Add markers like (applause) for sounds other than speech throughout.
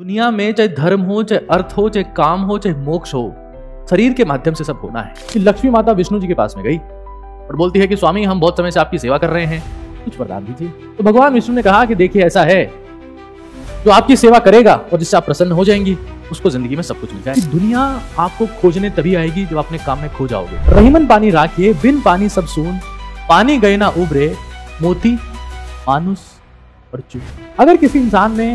दुनिया में चाहे धर्म हो चाहे अर्थ हो चाहे काम हो चाहे मोक्ष हो शरीर के माध्यम से सब होना है लक्ष्मी माता विष्णु जी के पास में गई और बोलती है कि स्वामी हम बहुत समय से आपकी सेवा कर रहे हैं कुछ वरदान दीजिए तो भगवान विष्णु ने कहा कि देखिए ऐसा है जो आपकी सेवा करेगा और जिससे आप प्रसन्न हो जाएंगी उसको जिंदगी में सब कुछ मिल जाएगा दुनिया आपको खोजने तभी आएगी जब अपने काम में खो जाओगे रहीमन पानी राखिए बिन पानी सब सुन पानी गए ना उबरे मोती मानुस और चू अगर किसी इंसान ने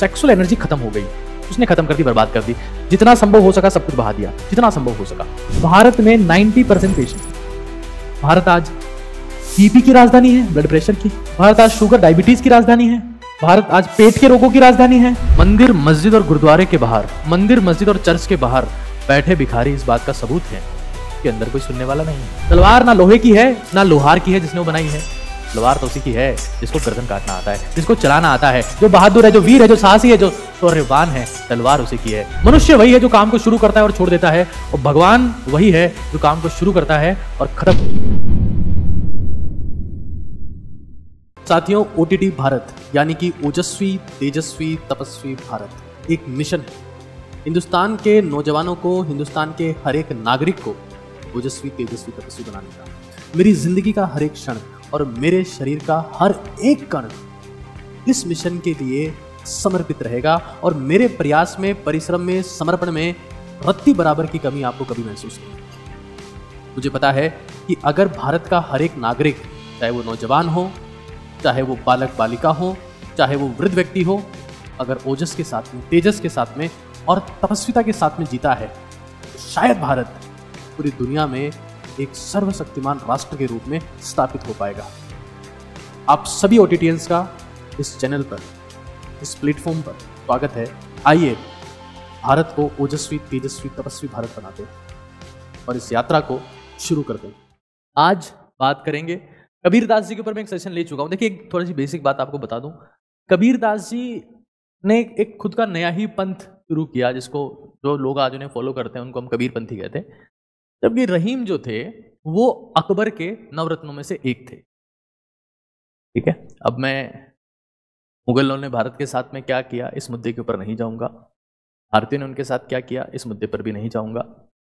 सेक्सुअल एनर्जी खत्म हो गई उसने खत्म कर दी बर्बाद कर दी जितना संभव हो सका सब कुछ बहा दिया जितना संभव हो सका भारत में 90 परसेंट पेशेंट भारत आज बीपी की राजधानी है ब्लड प्रेशर की भारत आज शुगर डायबिटीज की राजधानी है भारत आज पेट के रोगों की राजधानी है मंदिर मस्जिद और गुरुद्वारे के बाहर मंदिर मस्जिद और चर्च के बाहर बैठे भिखारी इस बात का सबूत है कि अंदर कोई सुनने वाला नहीं है तलवार ना लोहे की है ना लोहार की है जिसने वो बनाई है तलवार तो उसी की है जिसको गर्दन काटना आता है जिसको चलाना आता है जो बहादुर है जो वीर है जो साहसी है जो सौर्यवान है तलवार उसी की है मनुष्य वही है जो काम को शुरू करता है और छोड़ देता है और भगवान वही है जो काम को शुरू करता है और खत्म साथियों ओटीटी भारत यानी कि ओजस्वी तेजस्वी तपस्वी भारत एक मिशन है हिंदुस्तान के नौजवानों को हिंदुस्तान के हर एक नागरिक को ओजस्वी तेजस्वी तपस्वी बनाने का मेरी जिंदगी का हर एक क्षण और मेरे शरीर का हर एक कण इस मिशन के लिए समर्पित रहेगा और मेरे प्रयास में परिश्रम में समर्पण में रत्ती बराबर की कमी आपको कभी महसूस नहीं मुझे पता है कि अगर भारत का हर एक नागरिक चाहे वो नौजवान हो चाहे वो बालक बालिका हो चाहे वो वृद्ध व्यक्ति हो अगर ओजस के साथ में तेजस के साथ में और तपस्विता के साथ में जीता है तो शायद भारत पूरी दुनिया में एक सर्वशक्तिमान राष्ट्र के रूप में स्थापित हो पाएगा आप सभी ऑडिटियंस का इस चैनल पर इस प्लेटफॉर्म पर स्वागत है आइए भारत को ओजस्वी तेजस्वी तपस्वी भारत बनाते हैं और इस यात्रा को शुरू करते हैं आज बात करेंगे कबीर दास जी के ऊपर मैं एक सेशन ले चुका हूँ देखिए एक थोड़ी सी बेसिक बात आपको बता दूं कबीर दास जी ने एक खुद का नया ही पंथ शुरू किया जिसको जो लोग आज उन्हें फॉलो करते हैं उनको हम कबीर पंथी कहते हैं जबकि रहीम जो थे वो अकबर के नवरत्नों में से एक थे ठीक है अब मैं मुगलों ने भारत के साथ में क्या किया इस मुद्दे के ऊपर नहीं जाऊंगा भारतीयों ने उनके साथ क्या किया इस मुद्दे पर भी नहीं जाऊंगा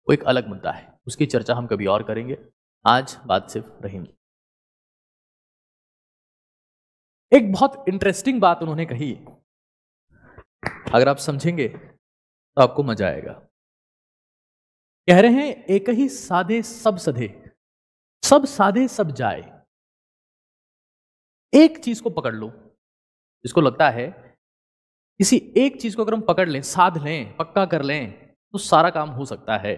वो एक अलग मुद्दा है उसकी चर्चा हम कभी और करेंगे आज बात सिर्फ रहीम एक बहुत इंटरेस्टिंग बात उन्होंने कही अगर आप समझेंगे तो आपको मजा आएगा कह रहे हैं एक ही साधे सब सधे सब साधे सब जाए एक चीज को पकड़ लो जिसको लगता है किसी एक चीज को अगर हम पकड़ लें साध लें पक्का कर लें तो सारा काम हो सकता है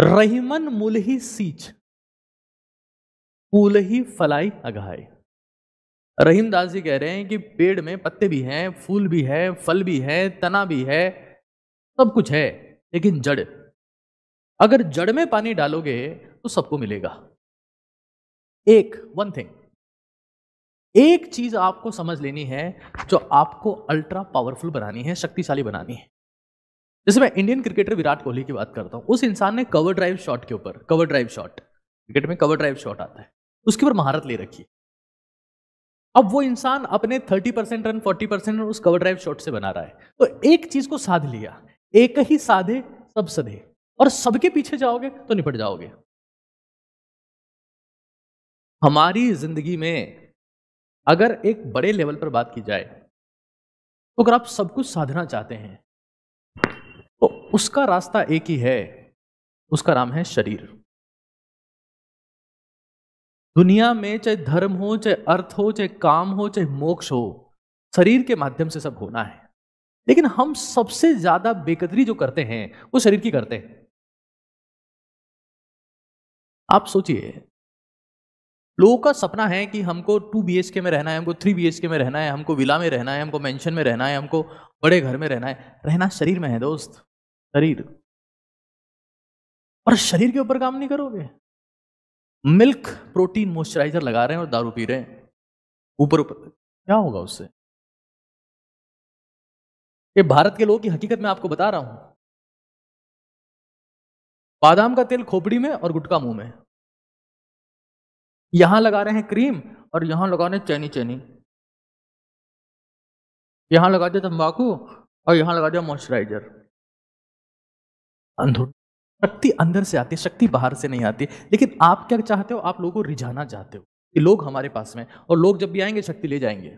रहीमन मूल ही सींच फूल ही फलाई अघाए रहीम दास जी कह रहे हैं कि पेड़ में पत्ते भी हैं फूल भी है फल भी है तना भी है सब कुछ है लेकिन जड़ अगर जड़ में पानी डालोगे तो सबको मिलेगा एक वन थिंग एक चीज आपको समझ लेनी है जो आपको अल्ट्रा पावरफुल बनानी है शक्तिशाली बनानी है जैसे मैं इंडियन क्रिकेटर विराट कोहली की बात करता हूं उस इंसान ने कवर ड्राइव शॉट के ऊपर कवर ड्राइव शॉट क्रिकेट में कवर ड्राइव शॉट आता है उसके ऊपर महारत ले रखी अब वो इंसान अपने thirty percent run forty percent run उस कवर ड्राइव शॉट से बना रहा है तो एक चीज को साध लिया एक ही साधे सब सधे और सबके पीछे जाओगे तो निपट जाओगे हमारी जिंदगी में अगर एक बड़े लेवल पर बात की जाए तो अगर आप सब कुछ साधना चाहते हैं तो उसका रास्ता एक ही है उसका नाम है शरीर दुनिया में चाहे धर्म हो चाहे अर्थ हो चाहे काम हो चाहे मोक्ष हो शरीर के माध्यम से सब होना है लेकिन हम सबसे ज्यादा बेकदरी जो करते हैं वो शरीर की करते हैं आप सोचिए लोगों का सपना है कि हमको टू बी के में रहना है हमको थ्री बी के में रहना है हमको विला में रहना है हमको मेंशन में रहना है हमको बड़े घर में रहना है रहना शरीर में है दोस्त शरीर और शरीर के ऊपर काम नहीं करोगे मिल्क प्रोटीन मॉइस्चराइजर लगा रहे हैं और दारू पी रहे हैं ऊपर ऊपर क्या होगा उससे ये भारत के लोगों की हकीकत मैं आपको बता रहा हूं बादाम का तेल खोपड़ी में और गुटका मुंह में यहां लगा रहे हैं क्रीम और यहां लगा रहे हैं चैनी चैनी यहां लगा दिया तंबाकू और यहां लगा दिया मॉइस्चराइजर अंधुर शक्ति अंदर से आती है शक्ति बाहर से नहीं आती लेकिन आप क्या चाहते हो आप लोगों को रिझाना चाहते हो कि लोग हमारे पास में और लोग जब भी आएंगे शक्ति ले जाएंगे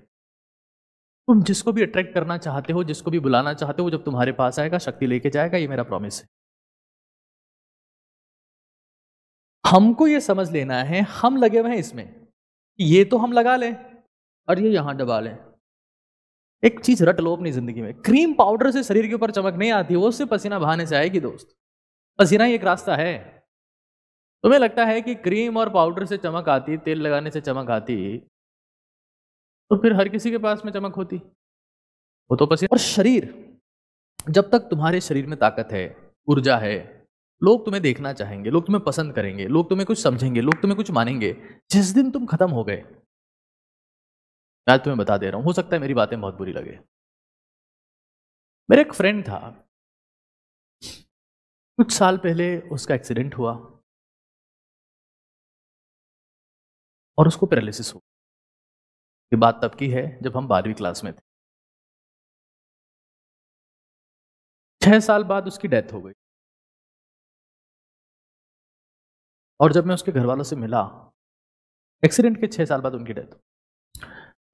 तुम जिसको भी अट्रैक्ट करना चाहते हो जिसको भी बुलाना चाहते हो जब तुम्हारे पास आएगा शक्ति लेके जाएगा ये मेरा प्रॉमिस है हमको ये समझ लेना है हम लगे हुए हैं इसमें ये तो हम लगा लें और ये यहां दबा लें एक चीज रट लो अपनी जिंदगी में क्रीम पाउडर से शरीर के ऊपर चमक नहीं आती वो सिर्फ पसीना बहाने से आएगी दोस्त पसीना एक रास्ता है तुम्हें लगता है कि क्रीम और पाउडर से चमक आती तेल लगाने से चमक आती तो फिर हर किसी के पास में चमक होती वो तो पसीना और शरीर जब तक तुम्हारे शरीर में ताकत है ऊर्जा है लोग तुम्हें देखना चाहेंगे लोग तुम्हें पसंद करेंगे लोग तुम्हें कुछ समझेंगे लोग तुम्हें कुछ मानेंगे जिस दिन तुम खत्म हो गए मैं तुम्हें बता दे रहा हूं हो सकता है मेरी बातें बहुत बुरी लगे मेरा एक फ्रेंड था कुछ साल पहले उसका एक्सीडेंट हुआ और उसको पैरालिसिस हुआ ये बात तब की है जब हम बारहवीं क्लास में थे छह साल बाद उसकी डेथ हो गई और जब मैं उसके घर वालों से मिला एक्सीडेंट के छह साल बाद उनकी डेथ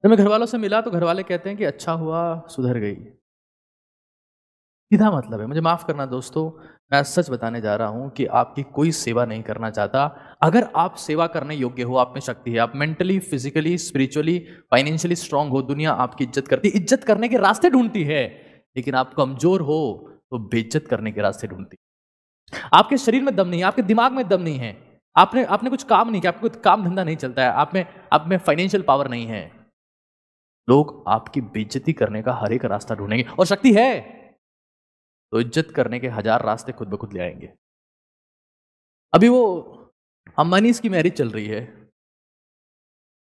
जब मैं घर वालों से मिला तो घर वाले कहते हैं कि अच्छा हुआ सुधर गई सीधा मतलब है मुझे माफ़ करना दोस्तों मैं सच बताने जा रहा हूँ कि आपकी कोई सेवा नहीं करना चाहता अगर आप सेवा करने योग्य हो आप में शक्ति है आप mentally physically spiritually financially strong हो दुनिया आपकी इज्जत करती इज्जत करने के रास्ते ढूंढती है लेकिन आप कमजोर हो तो बेइज्जत करने के रास्ते ढूंढती आपके शरीर में दम नहीं है आपके दिमाग में दम नहीं है आपने आपने कुछ काम नहीं किया आपको काम धंधा नहीं चलता है आप में आप में फाइनेंशियल पावर नहीं है लोग आपकी बेइज्जती करने का हर एक रास्ता ढूंढेंगे और शक्ति है तो इज्जत करने के हजार रास्ते खुद ब खुद ले आएंगे अभी वो अम्बानी की मैरिज चल रही है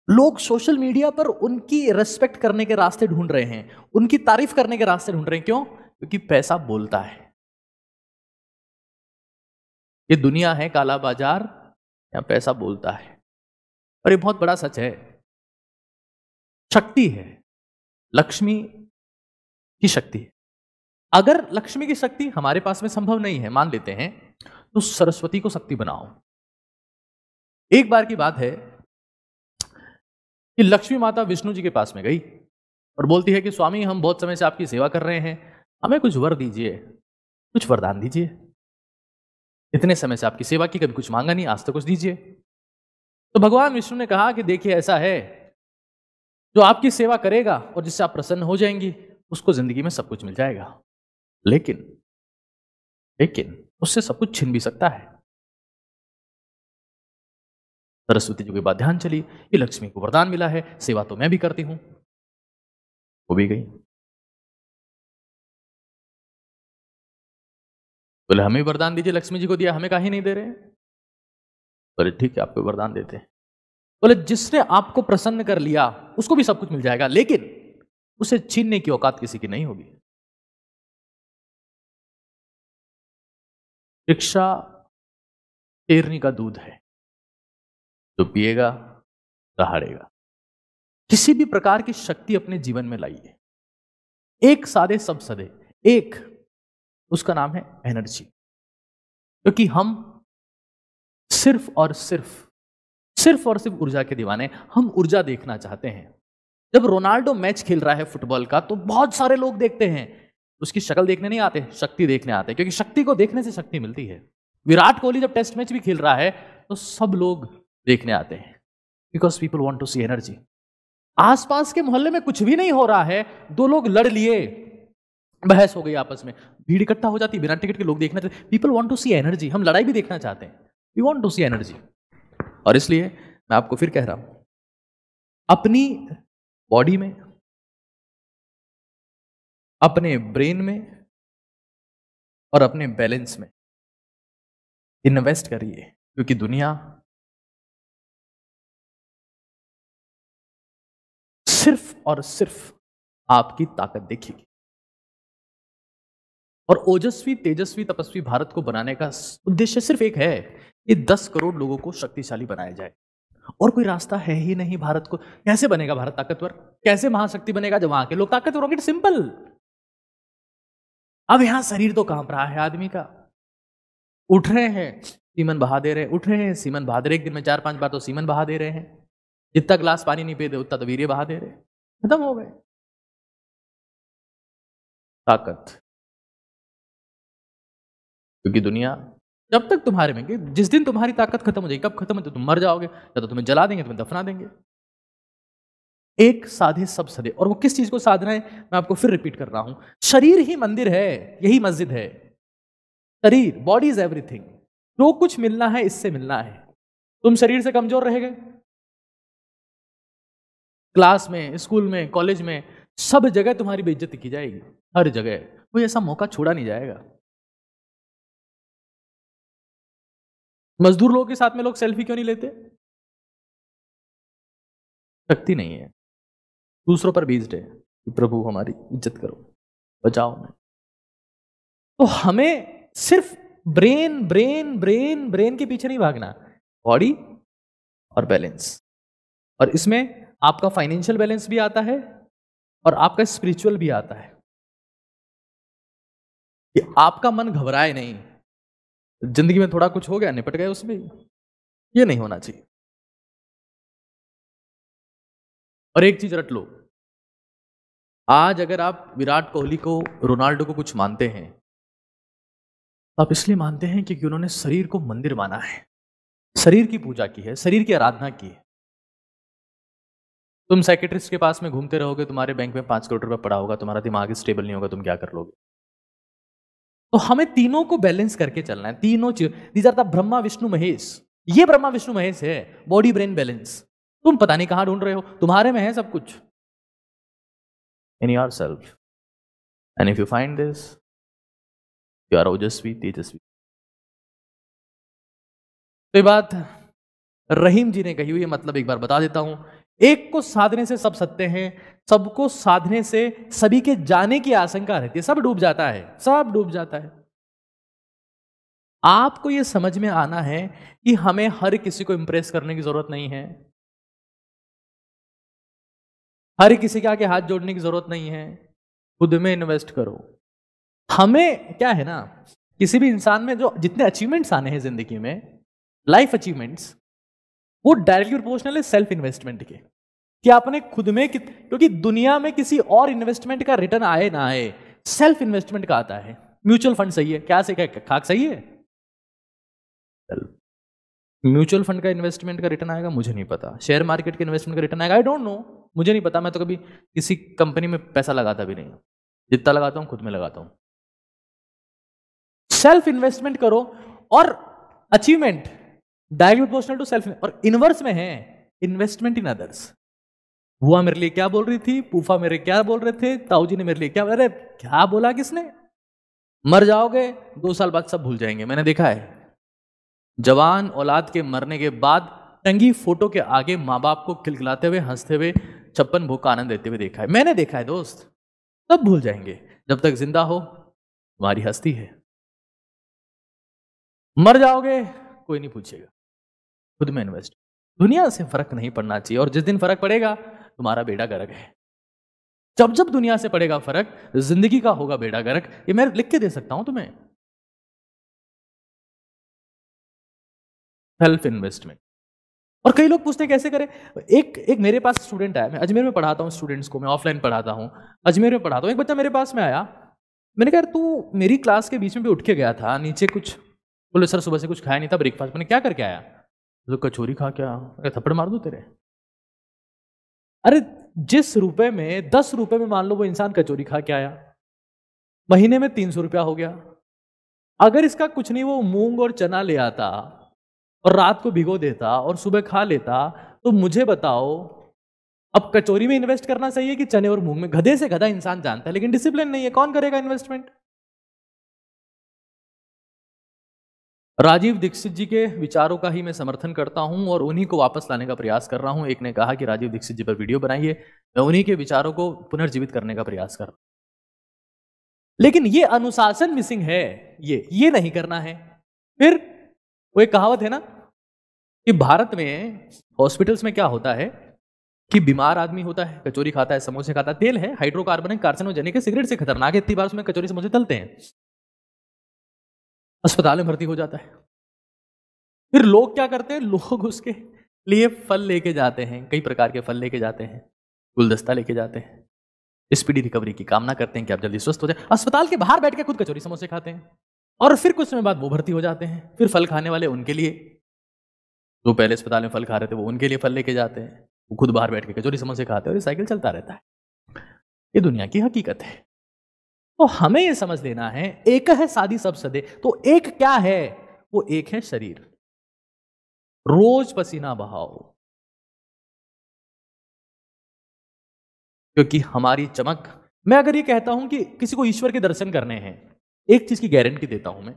लोग सोशल मीडिया पर उनकी रेस्पेक्ट करने के रास्ते ढूंढ रहे हैं उनकी तारीफ करने के रास्ते ढूंढ रहे हैं क्यों क्योंकि पैसा बोलता है ये दुनिया है काला बाजार या पैसा बोलता है और ये बहुत बड़ा सच है शक्ति है लक्ष्मी की शक्ति है अगर लक्ष्मी की शक्ति हमारे पास में संभव नहीं है मान लेते हैं तो सरस्वती को शक्ति बनाओ एक बार की बात है कि लक्ष्मी माता विष्णु जी के पास में गई और बोलती है कि स्वामी हम बहुत समय से आपकी सेवा कर रहे हैं हमें कुछ वर दीजिए कुछ वरदान दीजिए इतने समय से आपकी सेवा की कभी कुछ मांगा नहीं आज तक तो कुछ दीजिए तो भगवान विष्णु ने कहा कि देखिए ऐसा है जो आपकी सेवा करेगा और जिससे आप प्रसन्न हो जाएंगी उसको जिंदगी में सब कुछ मिल जाएगा लेकिन लेकिन उससे सब कुछ छिन भी सकता है सरस्वती जी के बाद ध्यान चली ये लक्ष्मी को वरदान मिला है सेवा तो मैं भी करती हूं वो भी गई बोले तो हमें वरदान दीजिए लक्ष्मी जी को दिया हमें काहे नहीं दे रहे बोले तो ठीक है आपको वरदान देते हैं बोले तो जिसने आपको प्रसन्न कर लिया उसको भी सब कुछ मिल जाएगा लेकिन उसे छीनने की औकात किसी की नहीं होगी शिक्षा तेरनी का दूध है जो पिएगा दहाड़ेगा किसी भी प्रकार की शक्ति अपने जीवन में लाइए एक सादे सब सदे एक उसका नाम है एनर्जी क्योंकि तो हम सिर्फ और सिर्फ सिर्फ और सिर्फ ऊर्जा के दीवाने हम ऊर्जा देखना चाहते हैं जब रोनाल्डो मैच खेल रहा है फुटबॉल का तो बहुत सारे लोग देखते हैं उसकी शक्ल देखने नहीं आते शक्ति देखने आते क्योंकि शक्ति को देखने से शक्ति मिलती है विराट कोहली जब टेस्ट मैच भी खेल रहा है तो सब लोग देखने आते हैं because people want to see energy आसपास के मोहल्ले में कुछ भी नहीं हो रहा है दो लोग लड़ लिए बहस हो गई आपस में भीड़ इकट्ठा हो जाती है बिना टिकट के लोग देखना चाहते people want to see energy हम लड़ाई भी देखना चाहते हैं we want to see energy और इसलिए मैं आपको फिर कह रहा हूं अपनी बॉडी में अपने ब्रेन में और अपने बैलेंस में इन्वेस्ट करिए क्योंकि दुनिया सिर्फ और सिर्फ आपकी ताकत देखेगी और ओजस्वी तेजस्वी तपस्वी भारत को बनाने का उद्देश्य सिर्फ एक है कि दस करोड़ लोगों को शक्तिशाली बनाया जाए और कोई रास्ता है ही नहीं भारत को कैसे बनेगा भारत ताकतवर कैसे महाशक्ति बनेगा जब वहां के लोग ताकतवर होंगे सिंपल अब यहां शरीर तो कांप रहा है आदमी का उठ रहे हैं सीमन बहा दे रहे उठ रहे हैं सीमन बहा दे रहे एक दिन में चार पांच बार तो सीमन बहा दे रहे हैं जितना ग्लास पानी नहीं दे उतना तो वीर्य बहा दे रहे खत्म हो गए ताकत क्योंकि दुनिया जब तक तुम्हारे में जिस दिन तुम्हारी ताकत खत्म हो जाएगी कब खत्म हो तुम मर जाओगे या तो तुम्हें जला देंगे तुम्हें दफना देंगे एक साधे सब सदे और वो किस चीज को साध रहे हैं मैं आपको फिर रिपीट कर रहा हूं शरीर ही मंदिर है यही मस्जिद है शरीर बॉडी इज एवरीथिंग जो कुछ मिलना है इससे मिलना है तुम शरीर से कमजोर रह गए क्लास में स्कूल में कॉलेज में सब जगह तुम्हारी बेइज्जती की जाएगी हर जगह कोई ऐसा मौका छोड़ा नहीं जाएगा मजदूर लोगों के साथ में लोग सेल्फी क्यों नहीं लेते शक्ति नहीं है दूसरों पर बीज है कि प्रभु हमारी इज्जत करो बचाओ हमें तो हमें सिर्फ ब्रेन ब्रेन ब्रेन ब्रेन के पीछे नहीं भागना बॉडी और बैलेंस और इसमें आपका फाइनेंशियल बैलेंस भी आता है और आपका स्पिरिचुअल भी आता है कि आपका मन घबराए नहीं जिंदगी में थोड़ा कुछ हो गया निपट गए उसमें ये नहीं होना चाहिए और एक चीज रट लो आज अगर आप विराट कोहली को रोनाल्डो को कुछ मानते हैं तो आप इसलिए मानते हैं क्योंकि उन्होंने शरीर को मंदिर माना है शरीर की पूजा की है शरीर की आराधना की है तुम सेक्रेटरिस्ट के पास में घूमते रहोगे तुम्हारे बैंक में पांच करोड़ रुपया पड़ा होगा तुम्हारा दिमाग स्टेबल नहीं होगा तुम क्या कर लोगे तो हमें तीनों को बैलेंस करके चलना है तीनों चीज these are the Brahma Vishnu Mahesh ये ब्रह्मा विष्णु महेश है बॉडी ब्रेन बैलेंस तुम पता नहीं कहां ढूंढ रहे हो तुम्हारे में है सब कुछ in yourself and if you find this you are ओजस्वी तेजस्वी तो ये बात रहीम जी ने कही हुई है मतलब एक बार बता देता हूं एक को साधने से सब सत्य हैं सबको साधने से सभी के जाने की आशंका रहती है सब डूब जाता है सब डूब जाता है आपको यह समझ में आना है कि हमें हर किसी को इंप्रेस करने की जरूरत नहीं है हर किसी के आगे हाथ जोड़ने की जरूरत नहीं है खुद में इन्वेस्ट करो हमें क्या है ना किसी भी इंसान में जो जितने अचीवमेंट्स आने हैं जिंदगी में लाइफ अचीवमेंट्स वो डायरेक्टली प्रोपोर्शनल है सेल्फ इन्वेस्टमेंट के कि आपने खुद में क्योंकि दुनिया में किसी और इन्वेस्टमेंट का रिटर्न आए ना आए सेल्फ इन्वेस्टमेंट का आता है म्यूचुअल फंड सही है क्या से क्या खाक सही है म्यूचुअल फंड का इन्वेस्टमेंट का रिटर्न आएगा मुझे नहीं पता शेयर मार्केट के इन्वेस्टमेंट का रिटर्न आएगा आई डोंट नो मुझे नहीं पता मैं तो कभी किसी कंपनी में पैसा लगाता भी नहीं जितना लगाता हूँ खुद में लगाता हूँ सेल्फ इन्वेस्टमेंट करो और achievement direct proportional to self और इनवर्स में है इन्वेस्टमेंट इन अदर्स बुआ मेरे लिए क्या बोल रही थी पूफा मेरे क्या बोल रहे थे ताऊ जी ने मेरे लिए क्या बोल रहे क्या बोला किसने मर जाओगे दो साल बाद सब भूल जाएंगे मैंने देखा है जवान औलाद के मरने के बाद टंगी फोटो के आगे माँ बाप को खिलखिलाते हुए हंसते हुए छप्पन भोग का आनंद देते हुए देखा है मैंने देखा है दोस्त तब भूल जाएंगे जब तक जिंदा हो तुम्हारी हस्ती है मर जाओगे कोई नहीं पूछेगा खुद में इन्वेस्ट दुनिया से फर्क नहीं पड़ना चाहिए और जिस दिन फर्क पड़ेगा तुम्हारा बेटा गर्क है जब जब दुनिया से पड़ेगा फर्क जिंदगी का होगा बेटा गर्क ये मैं लिख के दे सकता हूं तुम्हें सेल्फ इन्वेस्टमेंट और कई लोग पूछते हैं कैसे करें एक एक मेरे पास स्टूडेंट आया मैं अजमेर में पढ़ाता हूँ स्टूडेंट्स को मैं ऑफलाइन पढ़ाता हूँ अजमेर में पढ़ाता हूँ एक बच्चा मेरे पास में आया मैंने कहा तू मेरी क्लास के बीच में भी उठ के गया था नीचे कुछ बोले सर सुबह से कुछ खाया नहीं था ब्रेकफास्ट मैंने क्या करके आया तो कचोरी खा क्या अरे थप्पड़ मार दो तेरे अरे जिस रुपए में दस रुपए में मान लो वो इंसान कचोरी खा के आया महीने में तीन सौ रुपया हो गया अगर इसका कुछ नहीं वो मूंग और चना ले आता और रात को भिगो देता और सुबह खा लेता तो मुझे बताओ अब कचोरी में इन्वेस्ट करना चाहिए कि चने और मूंग में गधे से गधा इंसान जानता है लेकिन डिसिप्लिन नहीं है कौन करेगा इन्वेस्टमेंट राजीव दीक्षित जी के विचारों का ही मैं समर्थन करता हूं और उन्हीं को वापस लाने का प्रयास कर रहा हूं एक ने कहा कि राजीव दीक्षित जी पर वीडियो बनाइए मैं उन्हीं के विचारों को पुनर्जीवित करने का प्रयास कर रहा हूं लेकिन ये अनुशासन मिसिंग है ये ये नहीं करना है फिर वो एक कहावत है ना कि भारत में हॉस्पिटल्स में क्या होता है कि बीमार आदमी होता है कचोरी खाता है समोसे खाता है तेल है हाइड्रोकार्बन कार्सिनोजेनिक है सिगरेट से खतरनाक है इतनी बार उसमें कचोरी समोसे तलते हैं अस्पताल में भर्ती हो जाता है फिर लोग क्या करते हैं लोग उसके लिए फल लेके जाते हैं कई प्रकार के फल लेके जाते हैं गुलदस्ता लेके जाते हैं स्पीडी रिकवरी की कामना करते हैं कि आप जल्दी स्वस्थ हो जाए अस्पताल के बाहर बैठ के खुद कचोरी समोसे खाते हैं और फिर कुछ समय बाद वो भर्ती हो जाते हैं फिर फल खाने वाले उनके लिए जो पहले अस्पताल में फल खा रहे थे वो उनके लिए फल लेके जाते हैं वो खुद बाहर बैठ के कचोरी समोसे से खाते हैं और ये साइकिल चलता रहता है ये दुनिया की हकीकत है तो हमें ये समझ लेना है एक है सादी सब सदे तो एक क्या है वो एक है शरीर रोज पसीना बहाओ क्योंकि हमारी चमक मैं अगर ये कहता हूं कि किसी को ईश्वर के दर्शन करने हैं एक चीज की गारंटी देता हूं मैं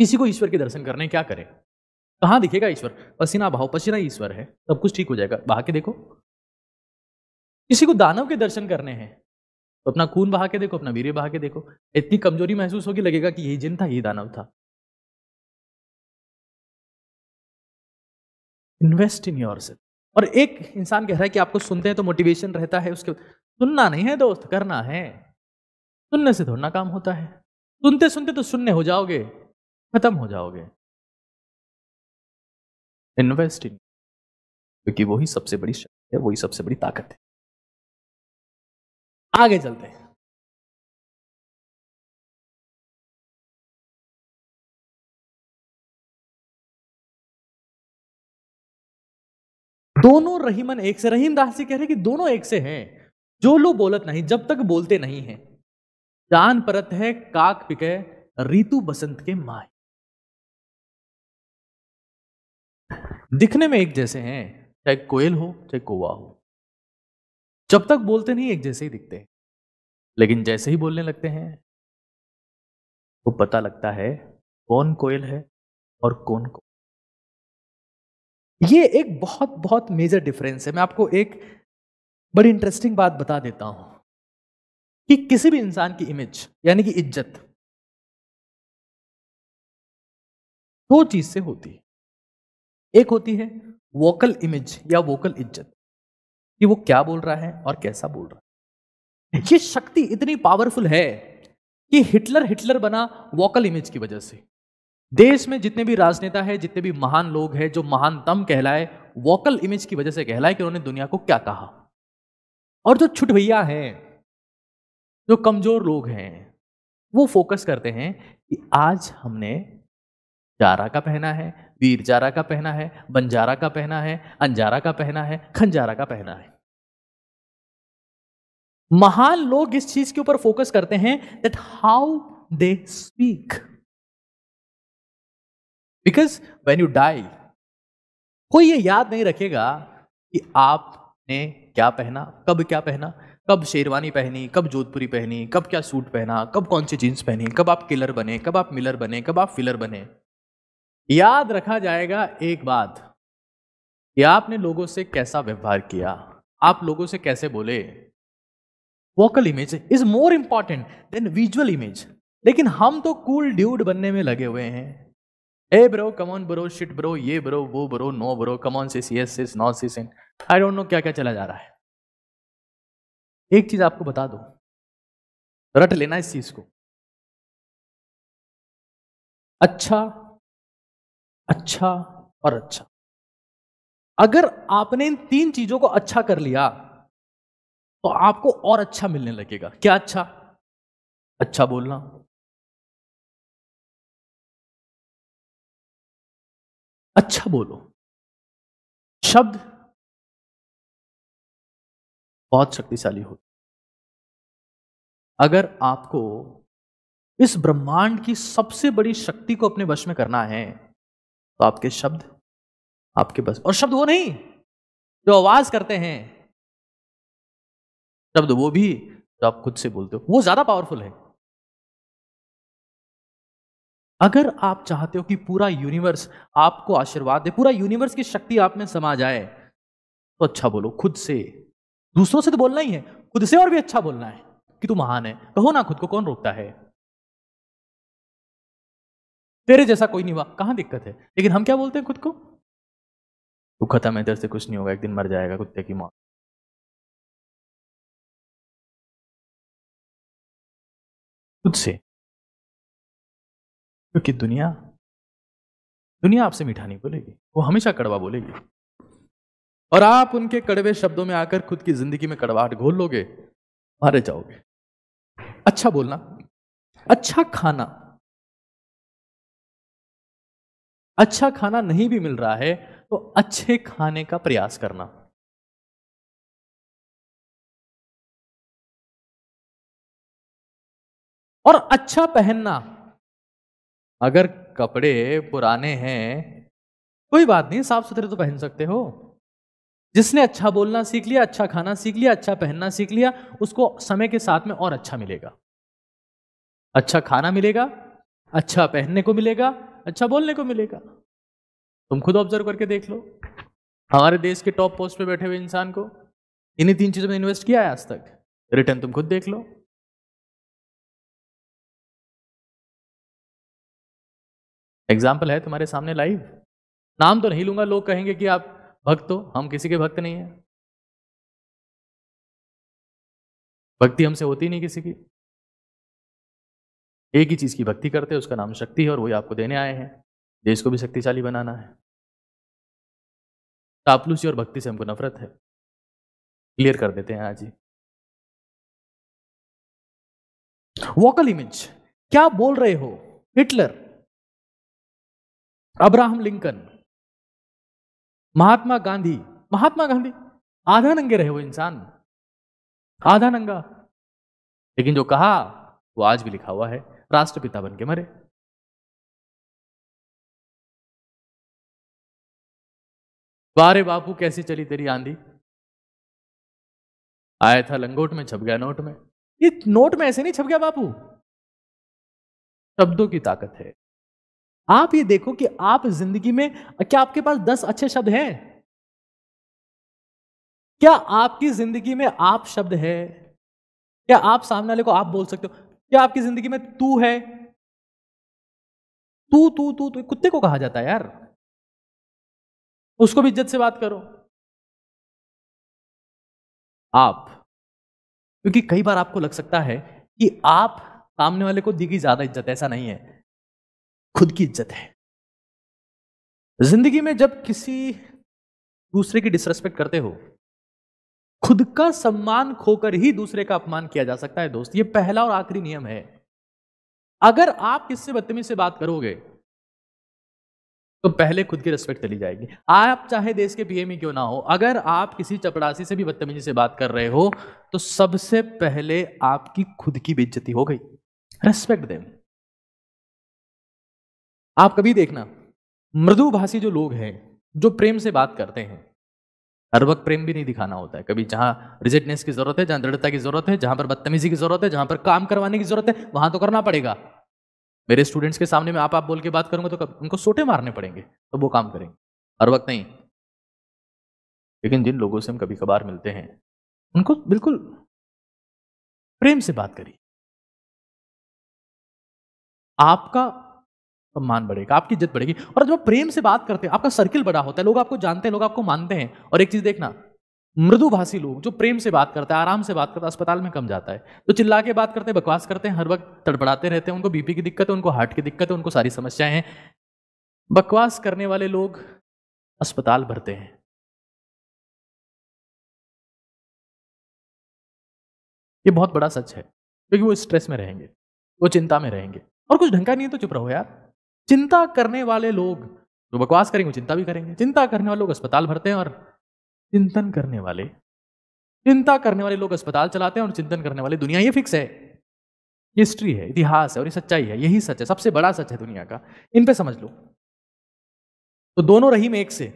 किसी को ईश्वर के दर्शन करने क्या करें कहा दिखेगा ईश्वर पसीना भाव पसीना ईश्वर है सब कुछ ठीक हो जाएगा बहा के देखो किसी को दानव के दर्शन करने हैं तो अपना खून बहा के देखो अपना वीर्य बहा के देखो इतनी कमजोरी महसूस होगी लगेगा कि यही जिन था यही दानव था इन्वेस्ट इन योर सेल्फ और एक इंसान कह रहा है कि आपको सुनते हैं तो मोटिवेशन रहता है उसके सुनना नहीं है दोस्त करना है सुनने से थोड़ा काम होता है सुनते सुनते तो सुनने हो जाओगे खत्म हो जाओगे इन्वेस्ट इन क्योंकि वही सबसे बड़ी शक्ति है वही सबसे बड़ी ताकत है आगे चलते हैं दोनों रहीमन एक से रहीम दास जी कह रहे कि दोनों एक से हैं जो लोग बोलत नहीं जब तक बोलते नहीं हैं चांद परत है काक पिके ऋतु बसंत के माए दिखने में एक जैसे हैं चाहे कोयल हो चाहे कोवा हो जब तक बोलते नहीं एक जैसे ही दिखते हैं लेकिन जैसे ही बोलने लगते हैं तो पता लगता है कौन कोयल है और कौन को ये एक बहुत बहुत मेजर डिफरेंस है मैं आपको एक बड़ी इंटरेस्टिंग बात बता देता हूं कि किसी भी इंसान की इमेज यानी कि इज्जत दो चीज से होती है एक होती है वोकल इमेज या वोकल इज्जत कि वो क्या बोल रहा है और कैसा बोल रहा है ये शक्ति इतनी पावरफुल है कि हिटलर हिटलर बना वोकल इमेज की वजह से देश में जितने भी राजनेता है जितने भी महान लोग हैं जो महानतम कहलाए वोकल इमेज की वजह से कहलाए कि उन्होंने दुनिया को क्या कहा और जो छुट भैया हैं जो कमज़ोर लोग हैं वो फोकस करते हैं कि आज हमने जारा का पहना है वीर जारा का पहना है बंजारा का पहना है अंजारा का पहना है खंजारा का पहना है महान लोग इस चीज के ऊपर फोकस करते हैं that how they speak because when you die कोई ये याद नहीं रखेगा कि आपने क्या पहना कब क्या पहना कब शेरवानी पहनी कब जोधपुरी पहनी कब क्या सूट पहना कब कौन सी जीन्स पहनी कब आप किलर बने कब आप मिलर बने कब आप फिलर बने याद रखा जाएगा एक बात कि आपने लोगों से कैसा व्यवहार किया आप लोगों से कैसे बोले vocal image is more important than visual image लेकिन हम तो कूल ड्यूड बनने में लगे हुए हैं ए bro come on bro shit bro ये ब्रो वो bro no bro come on sis yes sis not sis in I don't know क्या क्या चला जा रहा है एक चीज आपको बता दो रट लेना इस चीज को अच्छा अच्छा और अच्छा अगर आपने इन तीन चीजों को अच्छा कर लिया तो आपको और अच्छा मिलने लगेगा क्या अच्छा अच्छा बोलना अच्छा बोलो शब्द बहुत शक्तिशाली हो अगर आपको इस ब्रह्मांड की सबसे बड़ी शक्ति को अपने वश में करना है तो आपके शब्द आपके बस और शब्द वो नहीं जो आवाज करते हैं शब्द वो भी जो आप खुद से बोलते हो वो ज्यादा पावरफुल है अगर आप चाहते हो कि पूरा यूनिवर्स आपको आशीर्वाद दे पूरा यूनिवर्स की शक्ति आप में समा जाए तो अच्छा बोलो खुद से दूसरों से तो बोलना ही है खुद से और भी अच्छा बोलना है कि तू महान है कहो ना खुद को कौन रोकता है तेरे जैसा कोई नहीं हुआ कहां दिक्कत है लेकिन हम क्या बोलते हैं खुद को तू खत्म है इधर से कुछ नहीं होगा एक दिन मर जाएगा कुत्ते की मौत खुद से क्योंकि दुनिया दुनिया आपसे मीठा नहीं बोलेगी वो हमेशा कड़वा बोलेगी और आप उनके कड़वे शब्दों में आकर खुद की जिंदगी में कड़वाहट घोल लोगे मारे जाओगे अच्छा बोलना अच्छा खाना अच्छा खाना नहीं भी मिल रहा है तो अच्छे खाने का प्रयास करना और अच्छा पहनना अगर कपड़े पुराने हैं कोई बात नहीं साफ सुथरे तो पहन सकते हो जिसने अच्छा बोलना सीख लिया अच्छा खाना सीख लिया अच्छा पहनना सीख लिया उसको समय के साथ में और अच्छा मिलेगा अच्छा खाना मिलेगा अच्छा पहनने को मिलेगा अच्छा बोलने को मिलेगा तुम खुद ऑब्जर्व करके देख लो हमारे देश के टॉप पोस्ट पे बैठे हुए इंसान को इन्हीं तीन चीजों में इन्वेस्ट किया है आज तक रिटर्न तुम खुद देख लो एग्जाम्पल है तुम्हारे सामने लाइव नाम तो नहीं लूंगा लोग कहेंगे कि आप भक्त हो हम किसी के भक्त नहीं है भक्ति हमसे होती नहीं किसी की एक ही चीज की भक्ति करते हैं उसका नाम शक्ति है और वही आपको देने आए हैं देश को भी शक्तिशाली बनाना है चापलूसी और भक्ति से हमको नफरत है क्लियर कर देते हैं आज ही वोकल इमेज क्या बोल रहे हो Hitler Abraham Lincoln Mahatma Gandhi Mahatma Gandhi आधा नंगे रहे वो इंसान आधा नंगा लेकिन जो कहा वो आज भी लिखा हुआ है राष्ट्रपिता बन के मरे वारे बापू कैसी चली तेरी आंधी आया था लंगोट में छप गया नोट में ये नोट में ऐसे नहीं छप गया बापू शब्दों की ताकत है आप ये देखो कि आप जिंदगी में क्या आपके पास दस अच्छे शब्द हैं क्या आपकी जिंदगी में आप शब्द है क्या आप सामने वाले को आप बोल सकते हो क्या आपकी जिंदगी में तू है तू तू तू तू कुत्ते को कहा जाता है यार उसको भी इज्जत से बात करो आप क्योंकि कई बार आपको लग सकता है कि आप सामने वाले को दी गई ज्यादा इज्जत ऐसा नहीं है खुद की इज्जत है जिंदगी में जब किसी दूसरे की डिसरेस्पेक्ट करते हो खुद का सम्मान खोकर ही दूसरे का अपमान किया जा सकता है दोस्त ये पहला और आखिरी नियम है अगर आप किससे बदतमीज से बात करोगे तो पहले खुद की रिस्पेक्ट चली जाएगी आप चाहे देश के पीएम ही क्यों ना हो अगर आप किसी चपड़ासी से भी बदतमीजी से बात कर रहे हो तो सबसे पहले आपकी खुद की बेज्जती हो गई रेस्पेक्ट दें आप कभी देखना मृदुभाषी जो लोग हैं जो प्रेम से बात करते हैं हर वक्त प्रेम भी नहीं दिखाना होता है कभी जहां रिजिडनेस की जरूरत है जहां दृढ़ता की जरूरत है जहां पर बदतमीजी की जरूरत है जहां पर काम करवाने की जरूरत है वहां तो करना पड़ेगा मेरे स्टूडेंट्स के सामने में आप आप बोल के बात करूंगा तो उनको सोटे मारने पड़ेंगे तो वो काम करेंगे हर वक्त नहीं लेकिन जिन लोगों से हम कभी कभार मिलते हैं उनको बिल्कुल प्रेम से बात करिए आपका सम्मान तो बढ़ेगा आपकी इज्जत बढ़ेगी और जब प्रेम से बात करते हैं आपका सर्किल बड़ा होता है लोग आपको जानते हैं लोग आपको मानते हैं और एक चीज देखना मृदुभाषी लोग जो प्रेम से बात करते हैं आराम से बात करता है अस्पताल में कम जाता है तो चिल्ला के बात करते हैं बकवास करते हैं हर वक्त तड़पड़ाते रहते हैं उनको बीपी की दिक्कत है उनको हार्ट की दिक्कत है उनको सारी समस्याएं हैं बकवास करने वाले लोग अस्पताल भरते हैं ये बहुत बड़ा सच है क्योंकि वो स्ट्रेस में रहेंगे वो चिंता में रहेंगे और कुछ ढंग का नहीं है तो चुप रहो यार चिंता करने वाले लोग जो बकवास करेंगे चिंता भी करेंगे चिंता करने वाले लोग अस्पताल भरते हैं और चिंतन करने वाले चिंता करने वाले लोग अस्पताल चलाते हैं और चिंतन करने वाले दुनिया ये फिक्स है हिस्ट्री है इतिहास है और ये सच्चाई है यही सच है सबसे बड़ा सच है दुनिया का इन पे समझ लो तो दोनों रहीम एक से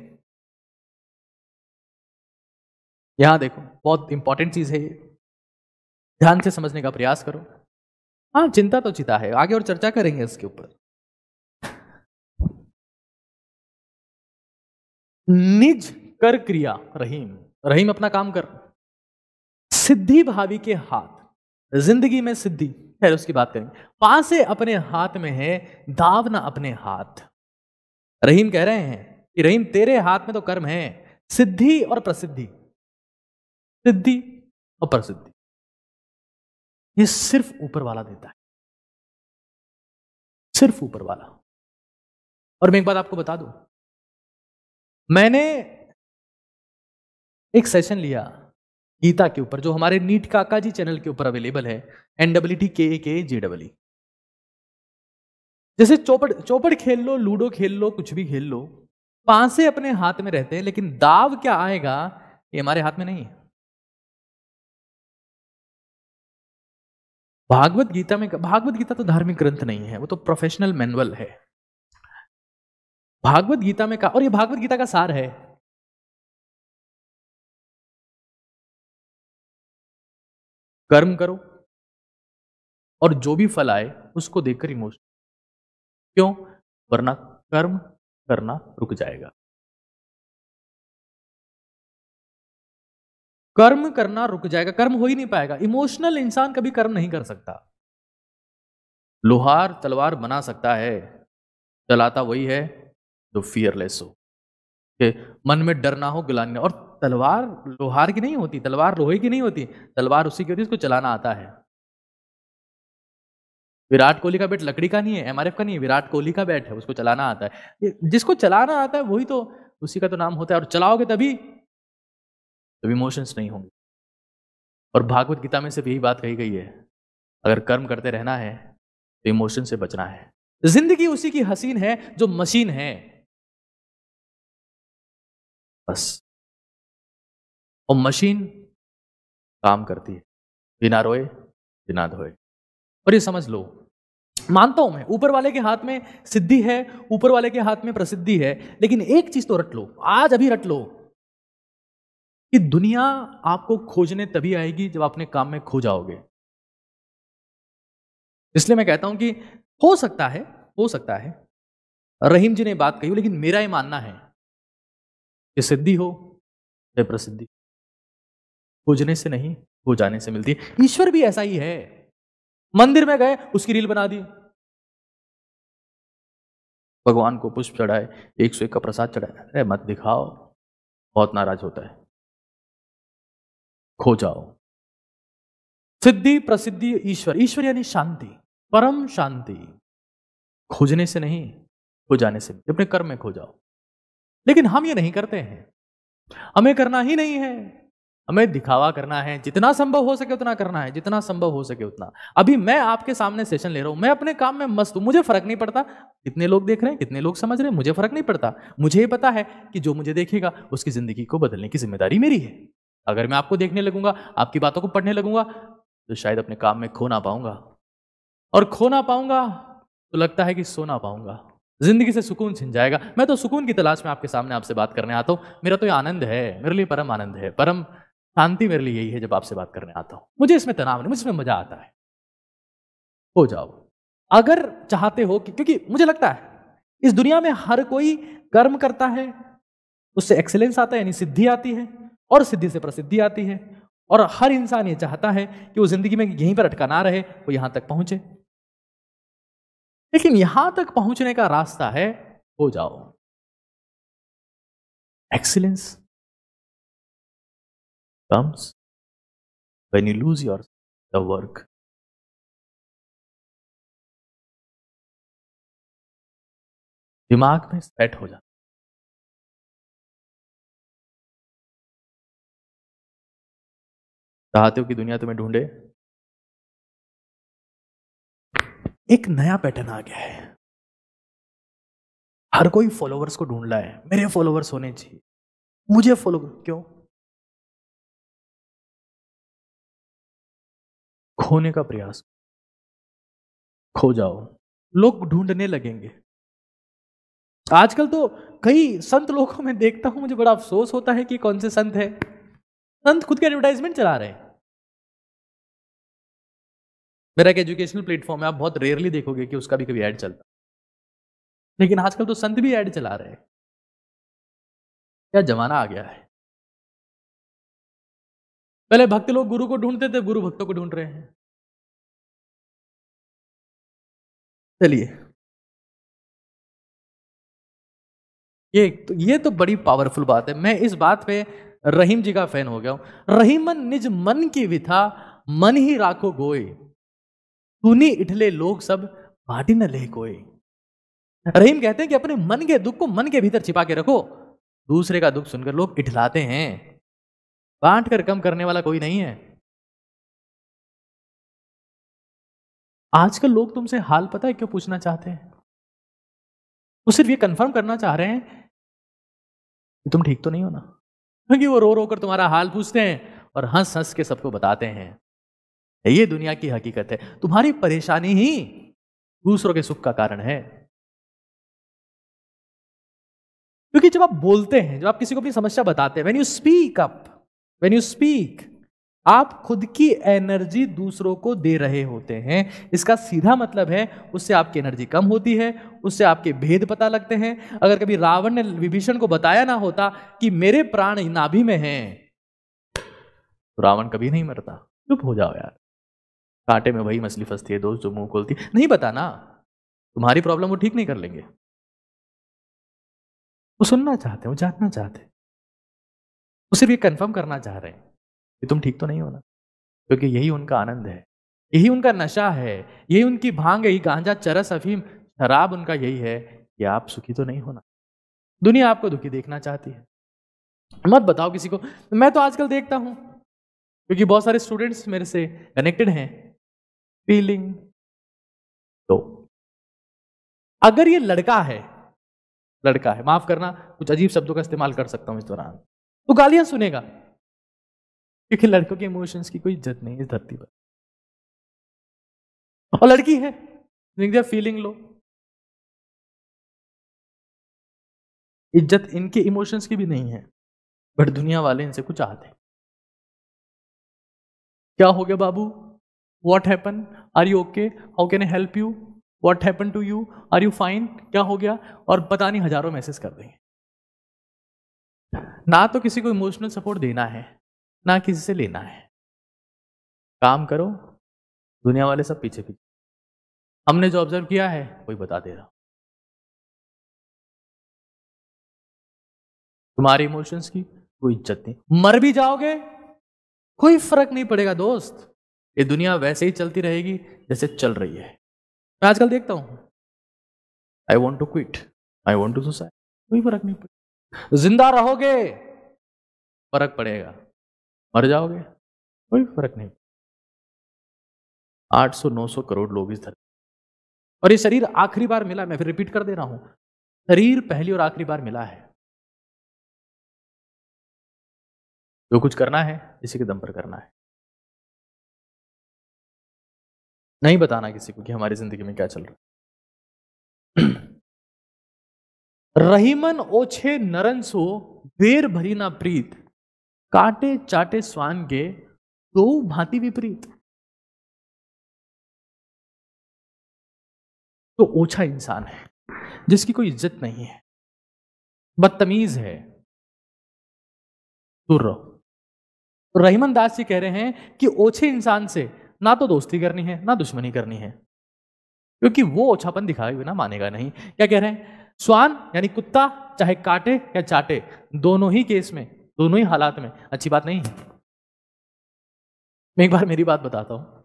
यहां देखो बहुत इंपॉर्टेंट चीज है ये ध्यान से समझने का प्रयास करो हाँ चिंता तो चिता है आगे और चर्चा करेंगे इसके ऊपर निज कर क्रिया रहीम रहीम अपना काम कर सिद्धि भावी के हाथ जिंदगी में सिद्धि खैर उसकी बात करें पासे अपने हाथ में है दावना अपने हाथ रहीम कह रहे हैं कि रहीम तेरे हाथ में तो कर्म है सिद्धि और प्रसिद्धि सिद्धि और प्रसिद्धि ये सिर्फ ऊपर वाला देता है सिर्फ ऊपर वाला और मैं एक बात आपको बता दूं मैंने एक सेशन लिया गीता के ऊपर जो हमारे नीट काका जी चैनल के ऊपर अवेलेबल है एनडब्ल्यू टी के के जे डब्ल्यू जैसे चौपड़ चौपड़ खेल लो लूडो खेल लो कुछ भी खेल लो पांसे अपने हाथ में रहते हैं लेकिन दाव क्या आएगा ये हमारे हाथ में नहीं है भागवत गीता में भागवत गीता तो धार्मिक ग्रंथ नहीं है वो तो प्रोफेशनल मैनुअल है भागवत गीता में कहा और ये भागवत गीता का सार है कर्म करो और जो भी फल आए उसको देखकर इमोशन क्यों वरना कर्म करना रुक जाएगा कर्म करना रुक जाएगा कर्म हो ही नहीं पाएगा इमोशनल इंसान कभी कर्म नहीं कर सकता लोहार तलवार बना सकता है चलाता वही है जो फियरलेस हो के मन में डर ना हो गुलाने और तलवार लोहार की नहीं होती तलवार लोहे की नहीं होती तलवार उसी की होती इसको चलाना आता है विराट कोहली का बैट लकड़ी का नहीं है एमआरएफ का नहीं है विराट कोहली का बैट है उसको चलाना आता है जिसको चलाना आता है वही तो उसी का तो नाम होता है और चलाओगे तभी तब इमोशंस नहीं होंगे और भागवत गीता में सिर्फ यही बात कही गई है अगर कर्म करते रहना है तो इमोशन से बचना है जिंदगी उसी की हसीन है जो मशीन है बस और मशीन काम करती है बिना रोए बिना धोए और ये समझ लो मानता हूं मैं ऊपर वाले के हाथ में सिद्धि है ऊपर वाले के हाथ में प्रसिद्धि है लेकिन एक चीज तो रट लो आज अभी रट लो कि दुनिया आपको खोजने तभी आएगी जब अपने काम में खो जाओगे इसलिए मैं कहता हूं कि हो सकता है हो सकता है रहीम जी ने बात कही लेकिन मेरा ये मानना है कि सिद्धि हो जय प्रसिद्धि पूजने से नहीं हो जाने से मिलती है ईश्वर भी ऐसा ही है मंदिर में गए उसकी रील बना दी भगवान को पुष्प चढ़ाए एक सौ एक का प्रसाद चढ़ाए अरे मत दिखाओ बहुत नाराज होता है खो जाओ सिद्धि प्रसिद्धि ईश्वर ईश्वर यानी शांति परम शांति खोजने से नहीं हो जाने से अपने कर्म में खो जाओ लेकिन हम ये नहीं करते हैं हमें करना ही नहीं है हमें दिखावा करना है जितना संभव हो सके उतना करना है जितना संभव हो सके उतना अभी मैं आपके सामने सेशन ले रहा हूं मैं अपने काम में मस्त हूं मुझे फर्क नहीं पड़ता कितने लोग देख रहे हैं कितने लोग समझ रहे हैं मुझे फर्क नहीं पड़ता मुझे ये पता है कि जो मुझे देखेगा उसकी जिंदगी को बदलने की जिम्मेदारी मेरी है अगर मैं आपको देखने लगूंगा आपकी बातों को पढ़ने लगूंगा तो शायद अपने काम में खो ना पाऊंगा और खो ना पाऊंगा तो लगता है कि सो ना पाऊंगा जिंदगी से सुकून छिन जाएगा मैं तो सुकून की तलाश में आपके सामने आपसे बात करने आता हूँ मेरा तो ये आनंद है मेरे लिए परम आनंद है परम शांति मेरे लिए यही है जब आपसे बात करने आता हूँ मुझे इसमें तनाव नहीं मुझे इसमें मजा आता है हो जाओ अगर चाहते हो कि क्योंकि मुझे लगता है इस दुनिया में हर कोई कर्म करता है उससे एक्सेलेंस आता है यानी सिद्धि आती है और सिद्धि से प्रसिद्धि आती है और हर इंसान ये चाहता है कि वो जिंदगी में यहीं पर अटका ना रहे वो यहाँ तक पहुंचे लेकिन यहां तक पहुंचने का रास्ता है हो जाओ excellence comes when you lose your the work दिमाग में सेट हो जाता चाहते हो कि दुनिया तुम्हें ढूंढे एक नया पैटर्न आ गया है हर कोई फॉलोवर्स को ढूंढ रहा है मेरे फॉलोवर्स होने चाहिए मुझे फॉलो क्यों खोने का प्रयास खो जाओ लोग ढूंढने लगेंगे आजकल तो कई संत लोगों में देखता हूं मुझे बड़ा अफसोस होता है कि कौन से संत है संत खुद के एडवर्टाइजमेंट चला रहे हैं मेरा एक एजुकेशनल प्लेटफॉर्म है आप बहुत रेयरली देखोगे कि उसका भी कभी ऐड चलता लेकिन आजकल तो संत भी ऐड चला रहे हैं क्या जमाना आ गया है पहले भक्त लोग गुरु को ढूंढते थे गुरु भक्तों को ढूंढ रहे हैं चलिए ये तो ये तो बड़ी पावरफुल बात है मैं इस बात पे रहीम जी का फैन हो गया हूं रहीमन निज मन की विथा मन ही राखो गोई तूनी इठले लोग सब बाटी न ले कोई रहीम कहते हैं कि अपने मन के दुख को मन के भीतर छिपा के रखो दूसरे का दुख सुनकर लोग इठलाते हैं बांट कर कम करने वाला कोई नहीं है आजकल लोग तुमसे हाल पता है क्यों पूछना चाहते हैं वो सिर्फ ये कंफर्म करना चाह रहे हैं कि तुम ठीक तो नहीं हो ना क्योंकि वो रो रो कर तुम्हारा हाल पूछते हैं और हंस हंस के सबको बताते हैं ये दुनिया की हकीकत है तुम्हारी परेशानी ही दूसरों के सुख का कारण है क्योंकि जब आप बोलते हैं जब आप किसी को अपनी समस्या बताते हैं when you speak up when you speak आप खुद की एनर्जी दूसरों को दे रहे होते हैं इसका सीधा मतलब है उससे आपकी एनर्जी कम होती है उससे आपके भेद पता लगते हैं अगर कभी रावण ने विभीषण को बताया ना होता कि मेरे प्राण नाभि में हैं तो रावण कभी नहीं मरता चुप हो जाओ यार कांटे में वही मछली फंसती है दोस्त जो मुंह खोलती नहीं बताना तुम्हारी प्रॉब्लम वो ठीक नहीं कर लेंगे वो सुनना चाहते हैं वो जानना चाहते हैं वो सिर्फ ये कंफर्म करना चाह रहे हैं कि तुम ठीक तो नहीं हो ना क्योंकि यही उनका आनंद है यही उनका नशा है यही उनकी भांग है यही गांजा चरस अफीम शराब उनका यही है कि आप सुखी तो नहीं होना दुनिया आपको दुखी देखना चाहती है मत बताओ किसी को मैं तो आजकल देखता हूँ क्योंकि बहुत सारे स्टूडेंट्स मेरे से कनेक्टेड हैं फीलिंग तो अगर ये लड़का है लड़का है माफ करना कुछ अजीब शब्दों का इस्तेमाल कर सकता हूं इस दौरान तो गालियां सुनेगा क्योंकि लड़कों के इमोशंस की कोई इज्जत नहीं इस धरती पर और लड़की है फीलिंग लो इज्जत इनके इमोशंस की भी नहीं है बट दुनिया वाले इनसे कुछ आते क्या हो गया बाबू what happen are you okay how can I help you what happen to you are you fine क्या हो गया और पता नहीं हजारों मैसेज कर देंगे ना तो किसी को इमोशनल सपोर्ट देना है ना किसी से लेना है काम करो दुनिया वाले सब पीछे पीछे हमने जो ऑब्जर्व किया है वही बता दे रहा तुम्हारे इमोशंस की कोई इज्जत नहीं मर भी जाओगे कोई फर्क नहीं पड़ेगा दोस्त ये दुनिया वैसे ही चलती रहेगी जैसे चल रही है मैं आजकल देखता हूं I want to quit I want to suicide कोई फर्क नहीं पड़ेगा जिंदा रहोगे फर्क पड़ेगा मर जाओगे कोई फर्क नहीं आठ सौ नौ सौ करोड़ लोग इस धरती और ये शरीर आखिरी बार मिला मैं फिर रिपीट कर दे रहा हूं शरीर पहली और आखिरी बार मिला है जो कुछ करना है इसी के दम पर करना है नहीं बताना किसी को कि हमारी जिंदगी में क्या चल रहा है (clears throat) रहीमन ओछे नरन सो बेर भरी ना प्रीत काटे चाटे स्वान के दो भांति विपरीत तो ओछा इंसान है जिसकी कोई इज्जत नहीं है बदतमीज है दूर रहो रहीमन दास जी कह रहे हैं कि ओछे इंसान से ना तो दोस्ती करनी है ना दुश्मनी करनी है क्योंकि वो ओछापन दिखाए बिना मानेगा नहीं क्या कह रहे हैं स्वान यानी कुत्ता चाहे काटे या चाटे दोनों ही केस में दोनों ही हालात में अच्छी बात नहीं है मैं एक बार मेरी बात बताता हूँ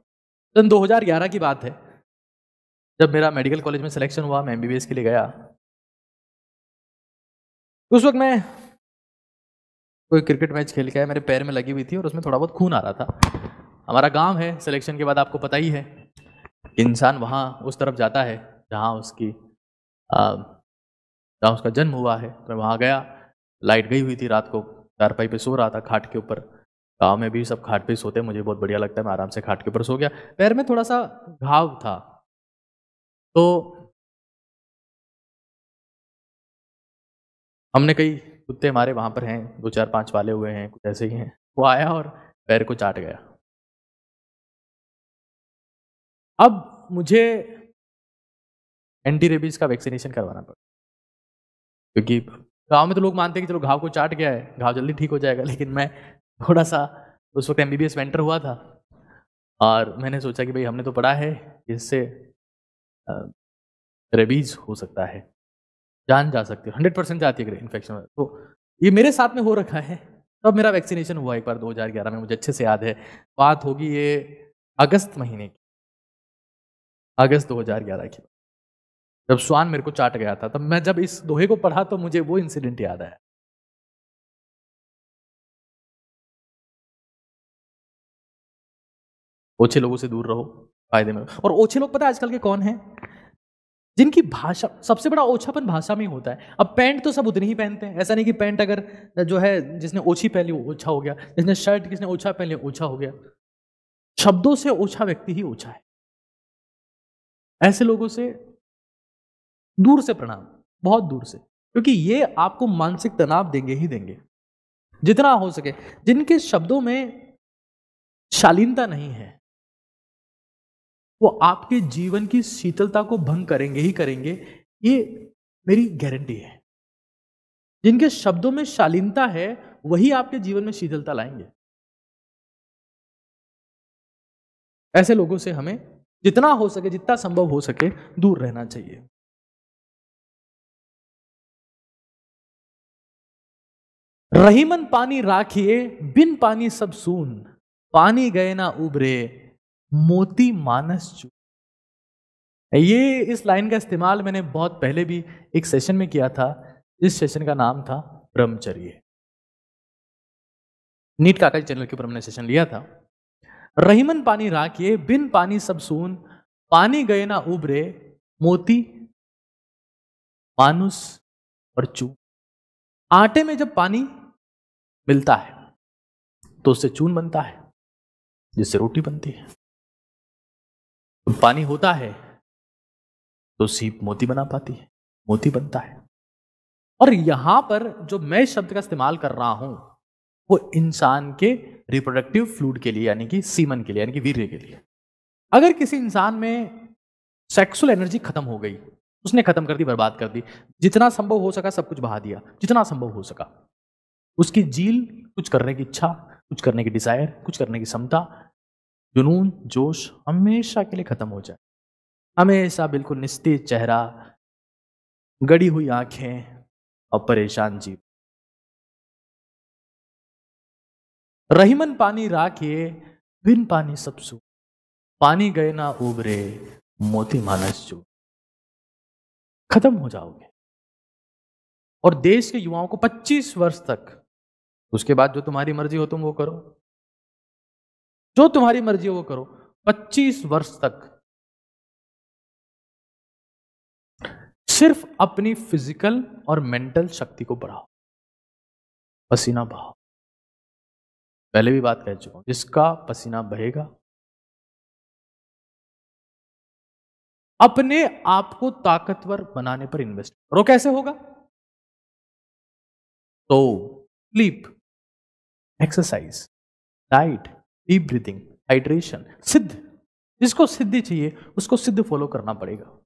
सन तो दो की बात है जब मेरा मेडिकल कॉलेज में सिलेक्शन हुआ मैं एमबीबीएस के लिए गया उस वक्त मैं कोई क्रिकेट मैच खेल के आया मेरे पैर में लगी हुई थी और उसमें थोड़ा बहुत खून आ रहा था हमारा गांव है सिलेक्शन के बाद आपको पता ही है इंसान वहाँ उस तरफ जाता है जहाँ उसकी जहाँ उसका जन्म हुआ है मैं तो वहाँ गया लाइट गई हुई थी रात को चारपाई पे सो रहा था खाट के ऊपर गाँव में भी सब खाट पे सोते मुझे बहुत बढ़िया लगता है मैं आराम से खाट के ऊपर सो गया पैर में थोड़ा सा घाव था तो हमने कई कुत्ते हमारे वहाँ पर हैं दो चार पांच वाले हुए हैं कुछ ऐसे ही हैं वो आया और पैर को चाट गया अब मुझे एंटी रेबीज का वैक्सीनेशन करवाना पड़ा क्योंकि गांव में तो लोग मानते हैं कि चलो घाव को चाट गया है घाव जल्दी ठीक हो जाएगा लेकिन मैं थोड़ा सा उस वक्त एम बी हुआ था और मैंने सोचा कि भाई हमने तो पढ़ा है इससे रेबीज हो सकता है जान जा सकती है हंड्रेड परसेंट जाती है इन्फेक्शन तो ये मेरे साथ में हो रखा है तब तो मेरा वैक्सीनेशन हुआ एक बार 2011 में मुझे अच्छे से याद है बात होगी ये अगस्त महीने की अगस्त 2011 की जब स्वान मेरे को चाट गया था तब मैं जब इस दोहे को पढ़ा तो मुझे वो इंसिडेंट याद आया ओछे लोगों से दूर रहो फायदे में और ओछे लोग पता है आजकल के कौन हैं जिनकी भाषा सबसे बड़ा ओछापन भाषा में होता है अब पैंट तो सब उतनी ही पहनते हैं ऐसा नहीं कि पैंट अगर जो है जिसने ओछी पहनी वो ओछा हो गया जिसने शर्ट किसने ओछा पहन ओछा हो गया शब्दों से ओछा व्यक्ति ही ओछा है ऐसे लोगों से दूर से प्रणाम बहुत दूर से क्योंकि ये आपको मानसिक तनाव देंगे ही देंगे जितना हो सके जिनके शब्दों में शालीनता नहीं है वो आपके जीवन की शीतलता को भंग करेंगे ही करेंगे ये मेरी गारंटी है जिनके शब्दों में शालीनता है वही आपके जीवन में शीतलता लाएंगे ऐसे लोगों से हमें जितना हो सके जितना संभव हो सके दूर रहना चाहिए रहीमन पानी राखिए बिन पानी सब सुन पानी गए ना उबरे मोती मानस चू ये इस लाइन का इस्तेमाल मैंने बहुत पहले भी एक सेशन में किया था इस सेशन का नाम था ब्रह्मचर्य नीट काका चैनल के ऊपर हमने सेशन लिया था रहीमन पानी राखिए बिन पानी सब सुन पानी गए ना उबरे मोती मानुस और चून आटे में जब पानी मिलता है तो उससे चून बनता है जिससे रोटी बनती है तो पानी होता है तो सीप मोती बना पाती है मोती बनता है और यहां पर जो मैं शब्द का इस्तेमाल कर रहा हूं वो इंसान के रिप्रोडक्टिव फ्लूड के लिए यानी कि सीमन के लिए यानी कि वीर्य के लिए अगर किसी इंसान में सेक्सुअल एनर्जी खत्म हो गई उसने खत्म कर दी बर्बाद कर दी जितना संभव हो सका सब कुछ बहा दिया जितना संभव हो सका उसकी झील कुछ करने की इच्छा कुछ करने की डिजायर कुछ करने की क्षमता जुनून जोश हमेशा के लिए खत्म हो जाए हमेशा बिल्कुल निस्तेज चेहरा गड़ी हुई आंखें और परेशान जीव रहीमन पानी राखे बिन पानी सब सू पानी गए ना उबरे मोती मानस जो खत्म हो जाओगे और देश के युवाओं को 25 वर्ष तक उसके बाद जो तुम्हारी मर्जी हो तुम वो करो जो तुम्हारी मर्जी हो वो करो 25 वर्ष तक सिर्फ अपनी फिजिकल और मेंटल शक्ति को बढ़ाओ पसीना बहाओ पहले भी बात कह चुका हूं जिसका पसीना बहेगा अपने आप को ताकतवर बनाने पर इन्वेस्ट करो कैसे होगा तो sleep exercise diet deep breathing hydration सिद्ध जिसको सिद्धि चाहिए उसको सिद्ध फॉलो करना पड़ेगा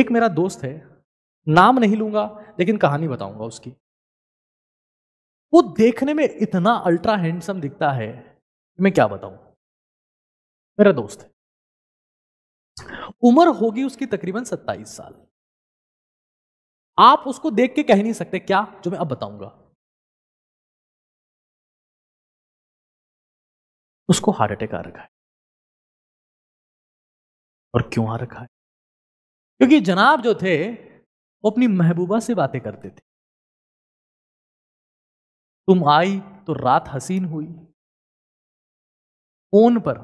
एक मेरा दोस्त है नाम नहीं लूंगा लेकिन कहानी बताऊंगा उसकी वो देखने में इतना अल्ट्रा हैंडसम दिखता है मैं क्या बताऊं मेरा दोस्त है उम्र होगी उसकी तकरीबन सत्ताईस साल आप उसको देख के कह नहीं सकते क्या जो मैं अब बताऊंगा उसको हार्ट अटैक आ रखा है और क्यों आ रखा है क्योंकि जनाब जो थे वो अपनी महबूबा से बातें करते थे तुम आई तो रात हसीन हुई फोन पर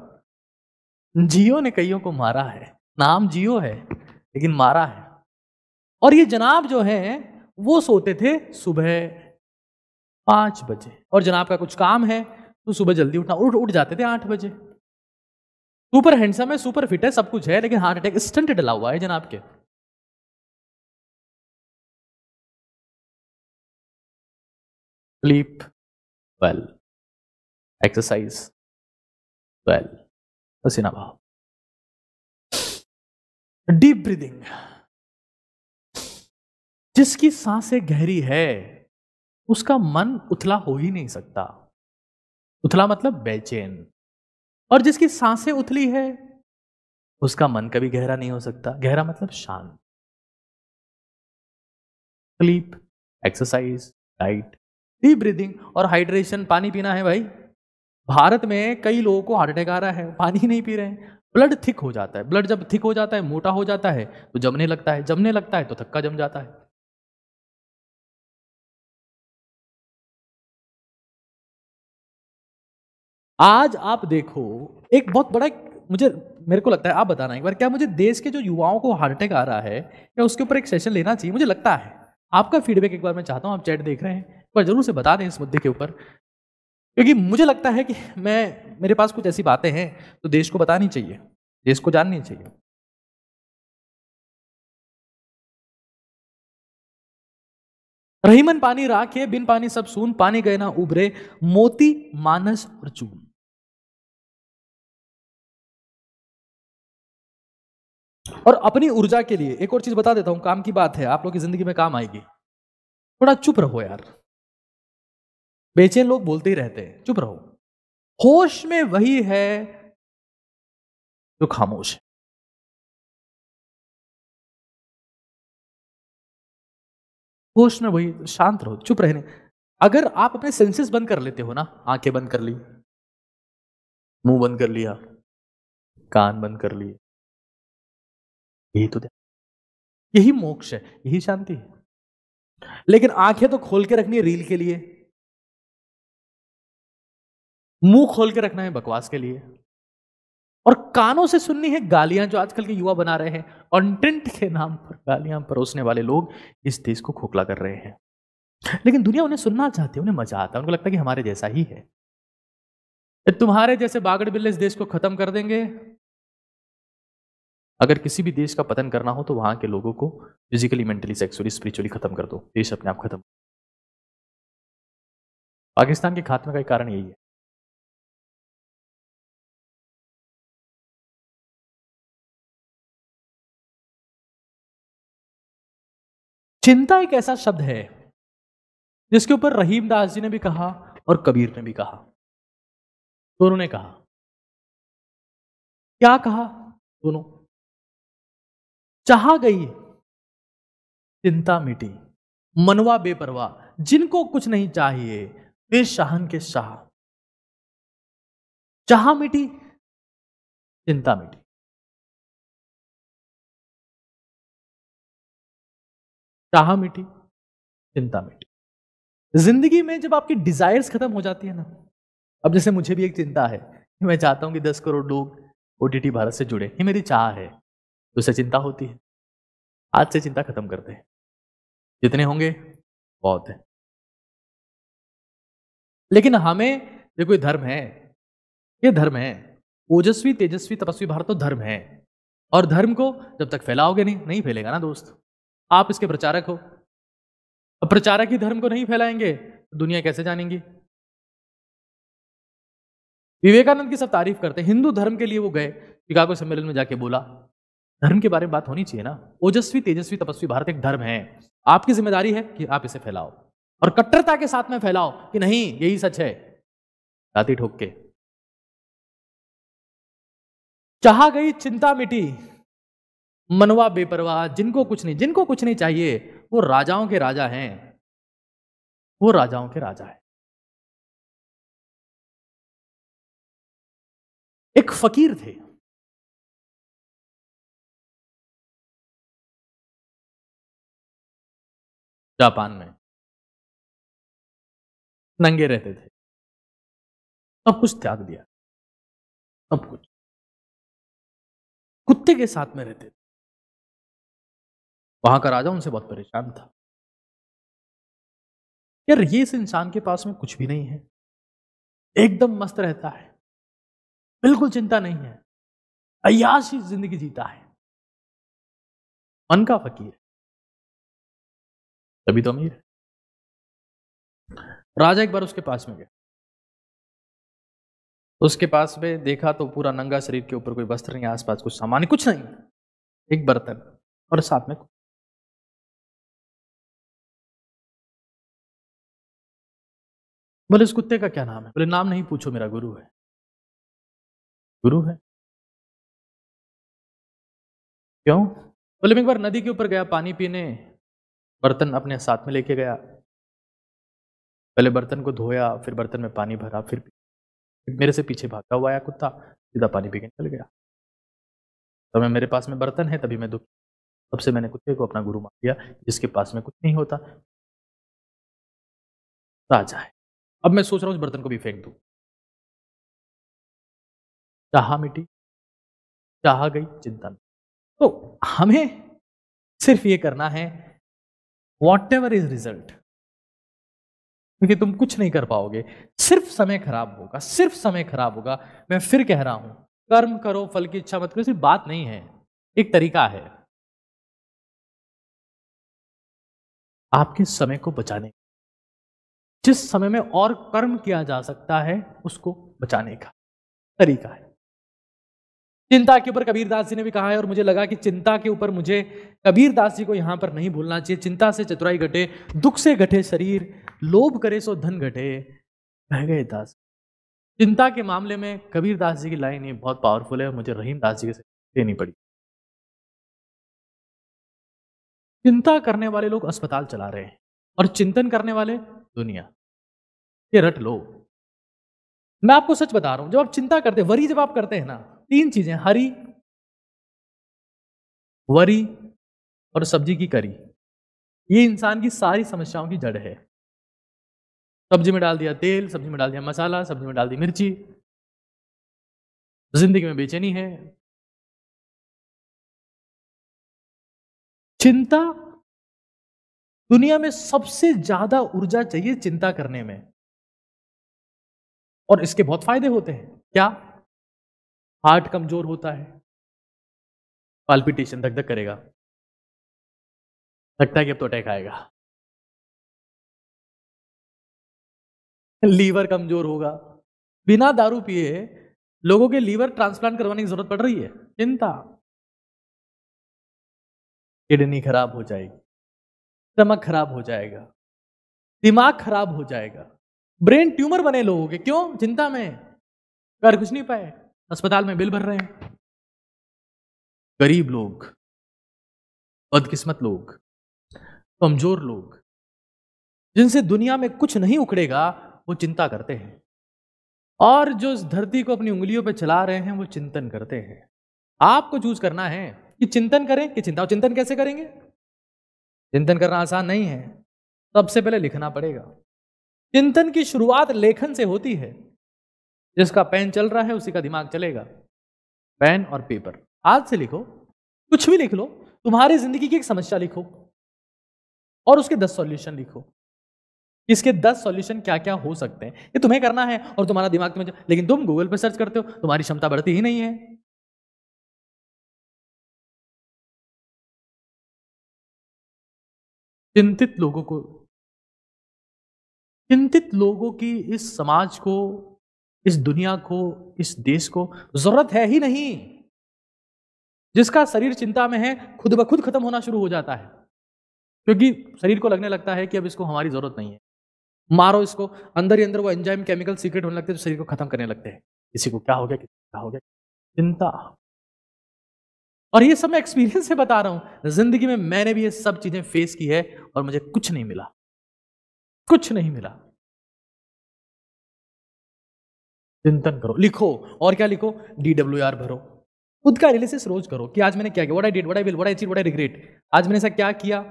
जियो ने कईयों को मारा है नाम जियो है लेकिन मारा है और ये जनाब जो है वो सोते थे सुबह पांच बजे और जनाब का कुछ काम है तो सुबह जल्दी उठना उठ उठ जाते थे आठ बजे सुपर हैंडसम है सुपर फिट है सब कुछ है लेकिन हार्ट अटैक स्टंट डला हुआ है जनाब के sleep well, exercise well, पसीना बहाव डीप ब्रीदिंग जिसकी सांसें गहरी है उसका मन उथला हो ही नहीं सकता उथला मतलब बेचैन और जिसकी सांसें उथली है उसका मन कभी गहरा नहीं हो सकता गहरा मतलब शांत sleep exercise diet deep breathing और हाइड्रेशन पानी पीना है भाई भारत में कई लोगों को हार्ट अटैक आ रहा है पानी नहीं पी रहे हैं ब्लड थिक हो जाता है ब्लड जब थिक हो जाता है मोटा हो जाता है तो जमने लगता है जमने लगता है तो थक्का जम जाता है आज आप देखो एक बहुत बड़ा मुझे मेरे को लगता है आप बताना एक बार क्या मुझे देश के जो युवाओं को हार्ट अटैक आ रहा है क्या उसके ऊपर एक सेशन लेना चाहिए मुझे लगता है आपका फीडबैक एक बार मैं चाहता हूँ आप चैट देख रहे हैं पर ज़रूर से बता दें इस मुद्दे के ऊपर क्योंकि मुझे लगता है कि मैं मेरे पास कुछ ऐसी बातें हैं तो देश को बतानी चाहिए देश को जाननी चाहिए रहीमन पानी राखे बिन पानी सब सून पानी गए ना उभरे मोती मानस और चून और अपनी ऊर्जा के लिए एक और चीज बता देता हूं काम की बात है आप लोग की जिंदगी में काम आएगी थोड़ा चुप रहो यार बेचैन लोग बोलते ही रहते हैं चुप रहो होश में वही है जो खामोश है होश में वही शांत रहो चुप रहने अगर आप अपने सेंसेस बंद कर लेते हो ना आंखें बंद कर ली मुंह बंद कर लिया कान बंद कर लिए यही तो यही मोक्ष है यही शांति है लेकिन आंखें तो खोल के रखनी है रील के लिए मुंह खोल के रखना है बकवास के लिए और कानों से सुननी है गालियां जो आजकल के युवा बना रहे हैं कंटेंट के नाम पर गालियां परोसने वाले लोग इस देश को खोखला कर रहे हैं लेकिन दुनिया उन्हें सुनना चाहती है उन्हें मजा आता है उनको लगता है कि हमारे जैसा ही है तुम्हारे जैसे बागड़ बिल्ले इस देश को खत्म कर देंगे अगर किसी भी देश का पतन करना हो तो वहां के लोगों को फिजिकली मेंटली सेक्सुअली स्पिरिचुअली खत्म कर दो देश अपने आप खत्म पाकिस्तान के खात्मे का एक कारण यही है चिंता एक ऐसा शब्द है जिसके ऊपर रहीम दास जी ने भी कहा और कबीर ने भी कहा दोनों तो ने कहा क्या कहा दोनों चाह गई चिंता मिटी मनवा बेपरवाह जिनको कुछ नहीं चाहिए वे शाहन के शाह चाह मिटी चिंता मिटी चाह मिटी चिंता मिटी जिंदगी में जब आपकी डिजायर्स खत्म हो जाती है ना अब जैसे मुझे भी एक चिंता है मैं चाहता हूं कि दस करोड़ लोग ओ भारत से जुड़े ये मेरी चाह है तो उससे चिंता होती है आज से चिंता खत्म करते हैं जितने होंगे बहुत है लेकिन हमें ये कोई धर्म है ये धर्म है ओजस्वी तेजस्वी तपस्वी भारत तो धर्म है और धर्म को जब तक फैलाओगे नहीं नहीं फैलेगा ना दोस्त आप इसके प्रचारक हो अब प्रचारक ही धर्म को नहीं फैलाएंगे तो दुनिया कैसे जानेंगी विवेकानंद की सब तारीफ करते हैं हिंदू धर्म के लिए वो गए शिकागो सम्मेलन में जाके बोला धर्म के बारे में बात होनी चाहिए ना ओजस्वी तेजस्वी तपस्वी भारत एक धर्म है आपकी जिम्मेदारी है कि आप इसे फैलाओ और कट्टरता के साथ में फैलाओ कि नहीं यही सच है छाती ठोक के चाह गई चिंता मिटी मनवा बेपरवाह जिनको कुछ नहीं जिनको कुछ नहीं चाहिए वो राजाओं के राजा हैं वो राजाओं के राजा है एक फकीर थे जापान में नंगे रहते थे सब कुछ त्याग दिया सब कुछ कुत्ते के साथ में रहते थे वहां का राजा उनसे बहुत परेशान था यार ये इस इंसान के पास में कुछ भी नहीं है एकदम मस्त रहता है बिल्कुल चिंता नहीं है अयाशी जिंदगी जीता है मन का फकीर तभी तो अमीर है राजा एक बार उसके पास में गया उसके पास में देखा तो पूरा नंगा शरीर के ऊपर कोई वस्त्र नहीं आसपास कुछ सामान कुछ नहीं एक बर्तन और साथ में कुछ बोले इस कुत्ते का क्या नाम है बोले नाम नहीं पूछो मेरा गुरु है गुरु है क्यों बोले मैं एक बार नदी के ऊपर गया पानी पीने बर्तन अपने साथ में लेके गया पहले बर्तन को धोया फिर बर्तन में पानी भरा फिर मेरे से पीछे भागता हुआ आया कुत्ता सीधा पानी पी के चल गया तो मैं मेरे पास में बर्तन है तभी मैं दुख तब से मैंने कुत्ते को अपना गुरु मान लिया जिसके पास में कुछ नहीं होता राजा है अब मैं सोच रहा हूं इस बर्तन को भी फेंक दू चाह मिट्टी चाह गई चिंतन तो हमें सिर्फ ये करना है वॉट एवर इज रिजल्ट क्योंकि तुम कुछ नहीं कर पाओगे सिर्फ समय खराब होगा सिर्फ समय खराब होगा मैं फिर कह रहा हूं कर्म करो फल की इच्छा मत करो सिर्फ बात नहीं है एक तरीका है आपके समय को बचाने जिस समय में और कर्म किया जा सकता है उसको बचाने का तरीका है चिंता के ऊपर कबीरदास जी ने भी कहा है और मुझे लगा कि चिंता के ऊपर मुझे कबीरदास जी को यहां पर नहीं भूलना चाहिए चिंता से चतुराई घटे दुख से घटे शरीर लोभ करे सो धन घटे रह गए दास चिंता के मामले में कबीरदास जी की लाइन ये बहुत पावरफुल है मुझे रहीम दास जी से देनी पड़ी चिंता करने वाले लोग अस्पताल चला रहे हैं और चिंतन करने वाले दुनिया ये रट लो मैं आपको सच बता रहा हूं जब आप चिंता करते वरी जब आप करते हैं ना तीन चीजें हरी वरी और सब्जी की करी ये इंसान की सारी समस्याओं की जड़ है सब्जी में डाल दिया तेल सब्जी में डाल दिया मसाला सब्जी में डाल दी मिर्ची जिंदगी में बेचैनी है चिंता दुनिया में सबसे ज्यादा ऊर्जा चाहिए चिंता करने में और इसके बहुत फायदे होते हैं क्या हार्ट कमजोर होता है पाल्पिटेशन धक धक करेगा लगता है कि अब तो अटैक आएगा लीवर कमजोर होगा बिना दारू पिए लोगों के लीवर ट्रांसप्लांट करवाने की जरूरत पड़ रही है चिंता किडनी खराब हो जाएगी स्टमक खराब हो जाएगा दिमाग खराब हो जाएगा ब्रेन ट्यूमर बने लोगों के क्यों चिंता में कर कुछ नहीं पाए अस्पताल में बिल भर रहे हैं गरीब लोग बदकिस्मत लोग कमजोर लोग जिनसे दुनिया में कुछ नहीं उखड़ेगा वो चिंता करते हैं और जो इस धरती को अपनी उंगलियों पर चला रहे हैं वो चिंतन करते हैं आपको चूज करना है कि चिंतन करें कि चिंता चिंतन कैसे करेंगे चिंतन करना आसान नहीं है तो सबसे पहले लिखना पड़ेगा चिंतन की शुरुआत लेखन से होती है जिसका पेन चल रहा है उसी का दिमाग चलेगा पेन और पेपर आज से लिखो कुछ भी लिख लो तुम्हारी जिंदगी की एक समस्या लिखो और उसके दस सॉल्यूशन लिखो इसके दस सॉल्यूशन क्या क्या हो सकते हैं ये तुम्हें करना है और तुम्हारा दिमाग तुम्हें लेकिन तुम गूगल पर सर्च करते हो तुम्हारी क्षमता बढ़ती ही नहीं है चिंतित लोगों को चिंतित लोगों की इस समाज को इस दुनिया को इस देश को जरूरत है ही नहीं जिसका शरीर चिंता में है खुद ब खुद खत्म होना शुरू हो जाता है क्योंकि शरीर को लगने लगता है कि अब इसको हमारी जरूरत नहीं है मारो इसको अंदर ही अंदर वो एंजाइम केमिकल सीक्रेट होने लगते हैं तो शरीर को खत्म करने लगते हैं किसी को क्या हो गया किसी को क्या हो गया चिंता और ये सब मैं एक्सपीरियंस से बता रहा हूं जिंदगी में मैंने भी ये सब चीज़ें फेस की है और मुझे कुछ नहीं मिला कुछ नहीं मिला चिंतन करो लिखो और क्या लिखो डी डब्ल्यू आर भरो खुद का एनालिसिस रोज करो कि आज मैंने क्या किया what I did I will what regret आज मैंने ऐसा क्या किया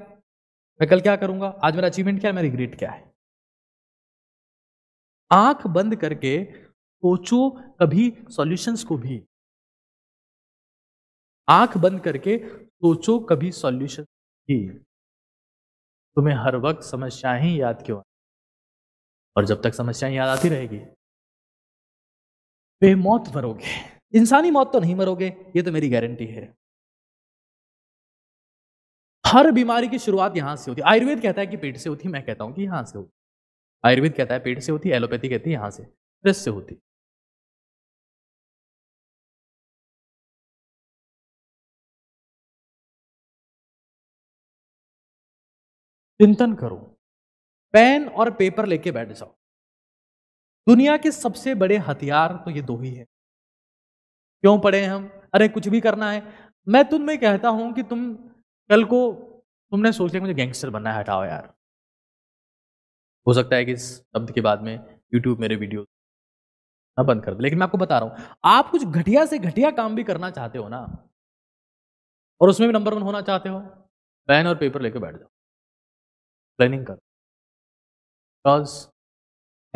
मैं कल क्या करूंगा आज मेरा अचीवमेंट क्या है मेरा रिग्रेट क्या है आंख बंद करके सोचो कभी सॉल्यूशंस को भी आंख बंद करके सोचो कभी सॉल्यूशन ही तुम्हें हर वक्त समस्याएं ही याद क्यों और जब तक समस्याएं याद आती रहेगी वे मौत मरोगे इंसानी मौत तो नहीं मरोगे ये तो मेरी गारंटी है हर बीमारी की शुरुआत यहां से होती है आयुर्वेद कहता है कि पेट से होती मैं कहता हूं कि यहां से होती आयुर्वेद कहता है पेट से होती एलोपैथी कहती है यहां से प्रेस से होती चिंतन करो पेन और पेपर लेके बैठ जाओ दुनिया के सबसे बड़े हथियार तो ये दो ही है क्यों पढ़े हम अरे कुछ भी करना है मैं तुम्हें कहता हूं कि तुम कल को तुमने सोच लिया मुझे गैंगस्टर बनना है हटाओ यार हो सकता है कि इस शब्द के बाद में यूट्यूब मेरे वीडियो ना बंद कर दे लेकिन मैं आपको बता रहा हूं आप कुछ घटिया से घटिया काम भी करना चाहते हो ना और उसमें भी नंबर वन होना चाहते हो पेन और पेपर लेकर बैठ जाओ प्लानिंग करो because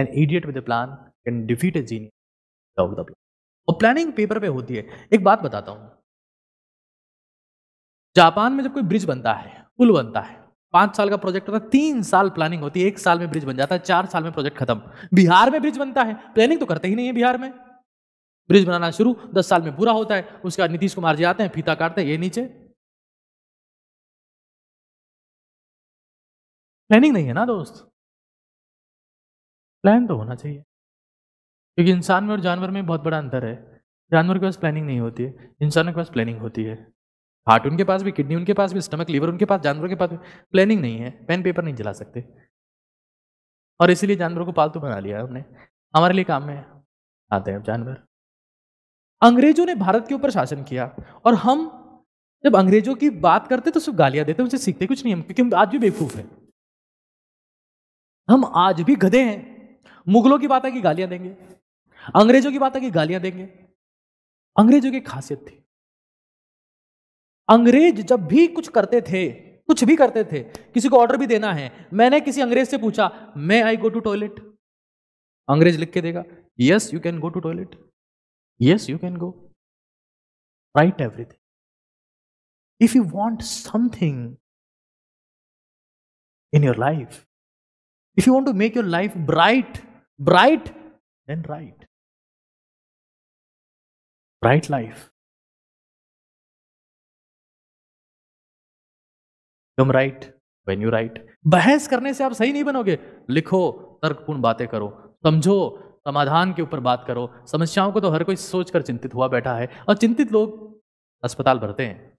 an idiot with a plan can defeat a genius without the plan और प्लानिंग पेपर पे होती है एक बात बताता हूँ जापान में जब कोई ब्रिज बनता है पुल बनता है पांच साल का प्रोजेक्ट होता है तीन साल प्लानिंग होती है एक साल में ब्रिज बन जाता है चार साल में प्रोजेक्ट खत्म बिहार में ब्रिज बनता है प्लानिंग तो करते ही नहीं है बिहार में ब्रिज बनाना शुरू दस साल में पूरा होता है उसके बाद नीतीश कुमार जी आते हैं फीता काटते हैं ये नीचे प्लानिंग नहीं है ना दोस्त प्लान तो होना चाहिए क्योंकि इंसान में और जानवर में बहुत बड़ा अंतर है जानवर के पास प्लानिंग नहीं होती है इंसानों के पास प्लानिंग होती है हार्ट उनके पास भी किडनी उनके पास भी स्टमक लीवर उनके पास जानवरों के पास भी प्लानिंग नहीं है पेन पेपर नहीं जला सकते और इसीलिए जानवरों को पालतू बना लिया है हमने हमारे लिए काम में आते हैं जानवर अंग्रेजों ने भारत के ऊपर शासन किया और हम जब अंग्रेजों की बात करते तो सिर्फ गालियां देते उनसे सीखते कुछ नहीं हम क्योंकि हम आज भी बेवकूफ़ हैं हम आज भी गधे हैं मुगलों की बात है कि गालियां देंगे अंग्रेजों की बात है कि गालियां देंगे अंग्रेजों की खासियत थी अंग्रेज जब भी कुछ करते थे कुछ भी करते थे किसी को ऑर्डर भी देना है मैंने किसी अंग्रेज से पूछा मैं आई गो टू टॉयलेट अंग्रेज लिख के देगा yes you can go to toilet yes you can go right everything if you want something in your life If you want to make your life bright, bright, then write. Bright life. तुम write when you write बहस करने से आप सही नहीं बनोगे लिखो तर्कपूर्ण बातें करो समझो समाधान के ऊपर बात करो समस्याओं को तो हर कोई सोचकर चिंतित हुआ बैठा है और चिंतित लोग अस्पताल भरते हैं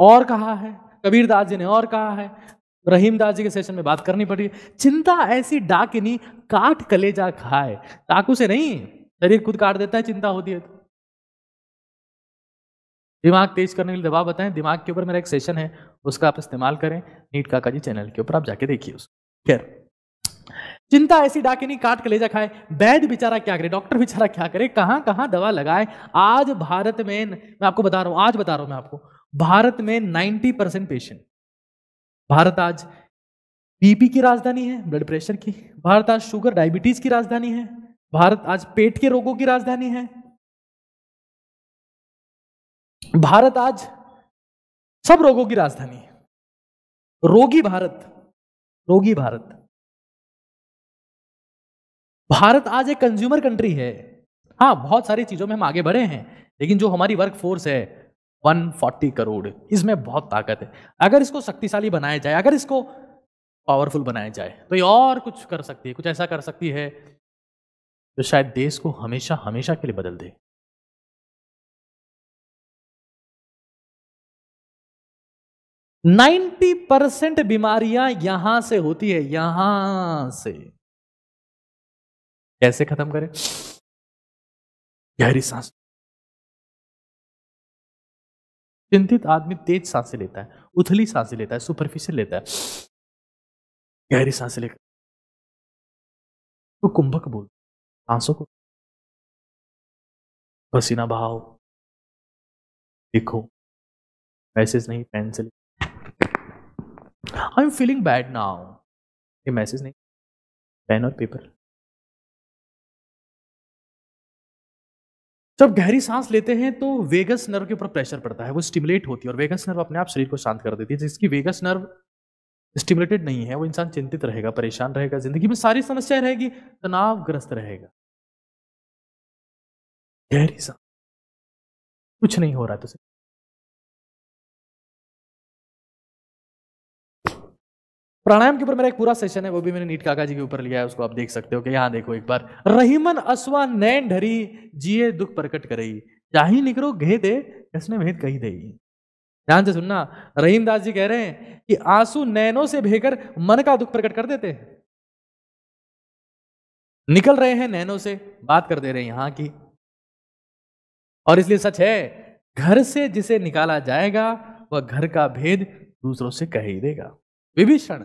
और कहा है कबीर दास जी ने और कहा है रहीम दास जी के सेशन में बात करनी पड़ी चिंता ऐसी डाकिनी काट कलेजा खाए चाकू से नहीं शरीर खुद काट देता है चिंता होती है तो दिमाग तेज करने के लिए दबाव बताएं दिमाग के ऊपर मेरा एक सेशन है उसका आप इस्तेमाल करें नीट काका जी चैनल के ऊपर आप जाके देखिए उसको खैर चिंता ऐसी डाकिनी काट कलेजा खाए बैद बेचारा क्या करे डॉक्टर बेचारा क्या करे कहां कहां दवा लगाए आज भारत में मैं आपको बता रहा हूं आज बता रहा हूं मैं आपको भारत में 90 परसेंट पेशेंट भारत आज बीपी की राजधानी है ब्लड प्रेशर की भारत आज शुगर डायबिटीज की राजधानी है भारत आज पेट के रोगों की राजधानी है भारत आज सब रोगों की राजधानी है रोगी भारत रोगी भारत भारत आज एक कंज्यूमर कंट्री है हाँ बहुत सारी चीजों में हम आगे बढ़े हैं लेकिन जो हमारी वर्क फोर्स है 140 करोड़ इसमें बहुत ताकत है अगर इसको शक्तिशाली बनाया जाए अगर इसको पावरफुल बनाया जाए तो ये और कुछ कर सकती है कुछ ऐसा कर सकती है जो शायद देश को हमेशा हमेशा के लिए बदल दे नाइन्टी परसेंट बीमारियां यहां से होती है यहां से कैसे खत्म करें गहरी सांस चिंतित आदमी तेज सांसें लेता है उथली सांसें लेता है सुपरफिशियल लेता है गहरी सांसें लेकर तो कुंभक बोल सांसों को पसीना बहाओ लिखो मैसेज नहीं पेन से I am feeling bad now ये मैसेज नहीं पेन और पेपर जब गहरी सांस लेते हैं तो वेगस नर्व के ऊपर प्रेशर पड़ता है वो स्टिमुलेट होती है और वेगस नर्व अपने आप शरीर को शांत कर देती है जिसकी वेगस नर्व स्टिमुलेटेड नहीं है वो इंसान चिंतित रहेगा परेशान रहेगा जिंदगी में सारी समस्याएं रहेगी तनावग्रस्त रहेगा गहरी सांस कुछ नहीं हो रहा है तो सर प्राणायाम के ऊपर मेरा एक पूरा सेशन है वो भी मैंने नीट काका जी के ऊपर लिया है उसको आप देख सकते हो कि यहाँ देखो एक बार रहीमन अश्वा नैन ढरी जिए दुख प्रकट करी चाहे निकरो घे दे कसने भेद कही दे ध्यान से सुनना रहीम दास जी कह रहे हैं कि आंसू नैनों से भेकर मन का दुख प्रकट कर देते निकल रहे हैं नैनों से बात कर दे रहे हैं यहां की और इसलिए सच है घर से जिसे निकाला जाएगा वह घर का भेद दूसरों से कह ही देगा विभीषण